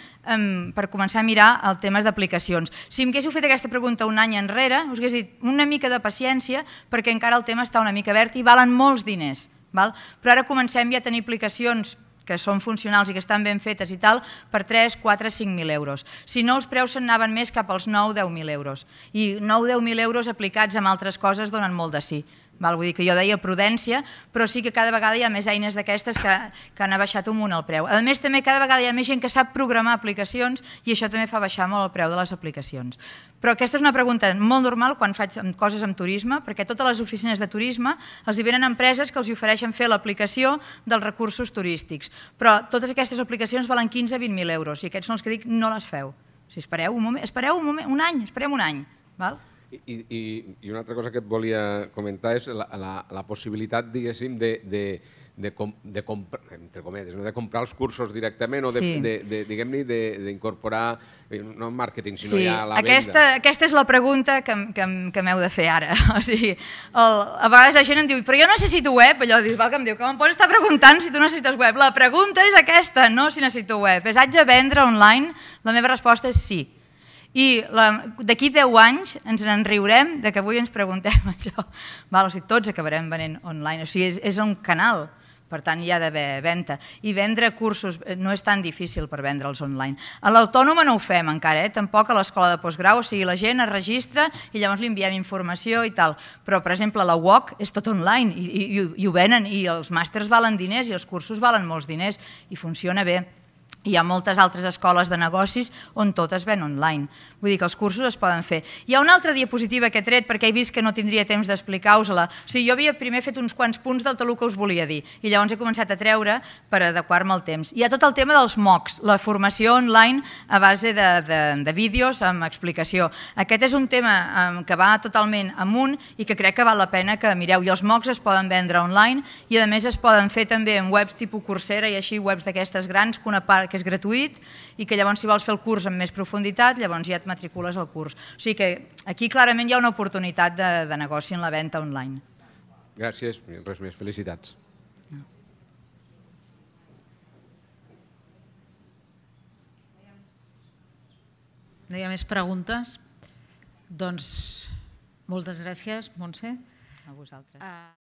per començar a mirar el tema d'aplicacions. Si m'haguéssiu fet aquesta pregunta un any enrere, us hagués dit una mica de paciència perquè encara el tema està una mica verd i valen molts diners. Val? Però ara comencem ja a tenir aplicacions que són funcionals i que estan ben fetes i tal, per 3, 4, 5.000 euros. Si no, els preus s'anaven més cap als 9, 10.000 euros. I 9, 10.000 euros aplicats amb altres coses donen molt de sí. Val? Vull dir que jo deia prudència, però sí que cada vegada hi ha més eines d'aquestes que, que han abaixat un munt el preu. A més, també cada vegada hi ha més gent que sap programar aplicacions i això també fa baixar molt el preu de les aplicacions. Però aquesta és una pregunta molt normal quan faig coses amb turisme, perquè totes les oficines de turisme els hi venen empreses que els ofereixen fer l'aplicació dels recursos turístics. Però totes aquestes aplicacions valen 15-20.000 euros i aquests són els que dic no les feu. Si espereu un moment, espereu un moment, un any, esperem un any. Val? I, i, I una altra cosa que et volia comentar és la, la, la possibilitat, diguéssim, de, de, de, com, de, comprar, entre comedes, no? de comprar els cursos directament o de, sí. de, de, diguem-ne d'incorporar, eh, no en màrqueting, sinó sí. ja la aquesta, venda. Aquesta és la pregunta que, que, que m'heu de fer ara. O sigui, el, a vegades la gent em diu, però jo necessito web, allò dius, val, que em diu, com em pots estar preguntant si tu necessites web? La pregunta és aquesta, no si necessito web. És haig de vendre online? La meva resposta és sí. Sí i d'aquí 10 anys ens en riurem de que avui ens preguntem això. o sigui, tots acabarem venent online, o sigui, és, un canal, per tant hi ha d'haver venda. I vendre cursos eh, no és tan difícil per vendre'ls online. A l'autònoma no ho fem encara, eh? tampoc a l'escola de postgrau, o sigui, la gent es registra i llavors li enviem informació i tal. Però, per exemple, la UOC és tot online i, i, i ho venen i els màsters valen diners i els cursos valen molts diners i funciona bé hi ha moltes altres escoles de negocis on tot es ven online. Vull dir que els cursos es poden fer. Hi ha una altra diapositiva que he tret perquè he vist que no tindria temps d'explicar-vos-la. O sigui, jo havia primer fet uns quants punts del tal que us volia dir i llavors he començat a treure per adequar-me al temps. Hi ha tot el tema dels MOOCs, la formació online a base de, de, de vídeos amb explicació. Aquest és un tema que va totalment amunt i que crec que val la pena que mireu. I els MOOCs es poden vendre online i a més es poden fer també en webs tipus Coursera i així webs d'aquestes grans que una part que és gratuït i que llavors si vols fer el curs amb més profunditat, llavors ja et matricules al curs. O sigui que aquí clarament hi ha una oportunitat de, de negoci en la venda online. Gràcies, res més, felicitats. No hi ha més preguntes? Doncs moltes gràcies, Montse. A vosaltres. Uh...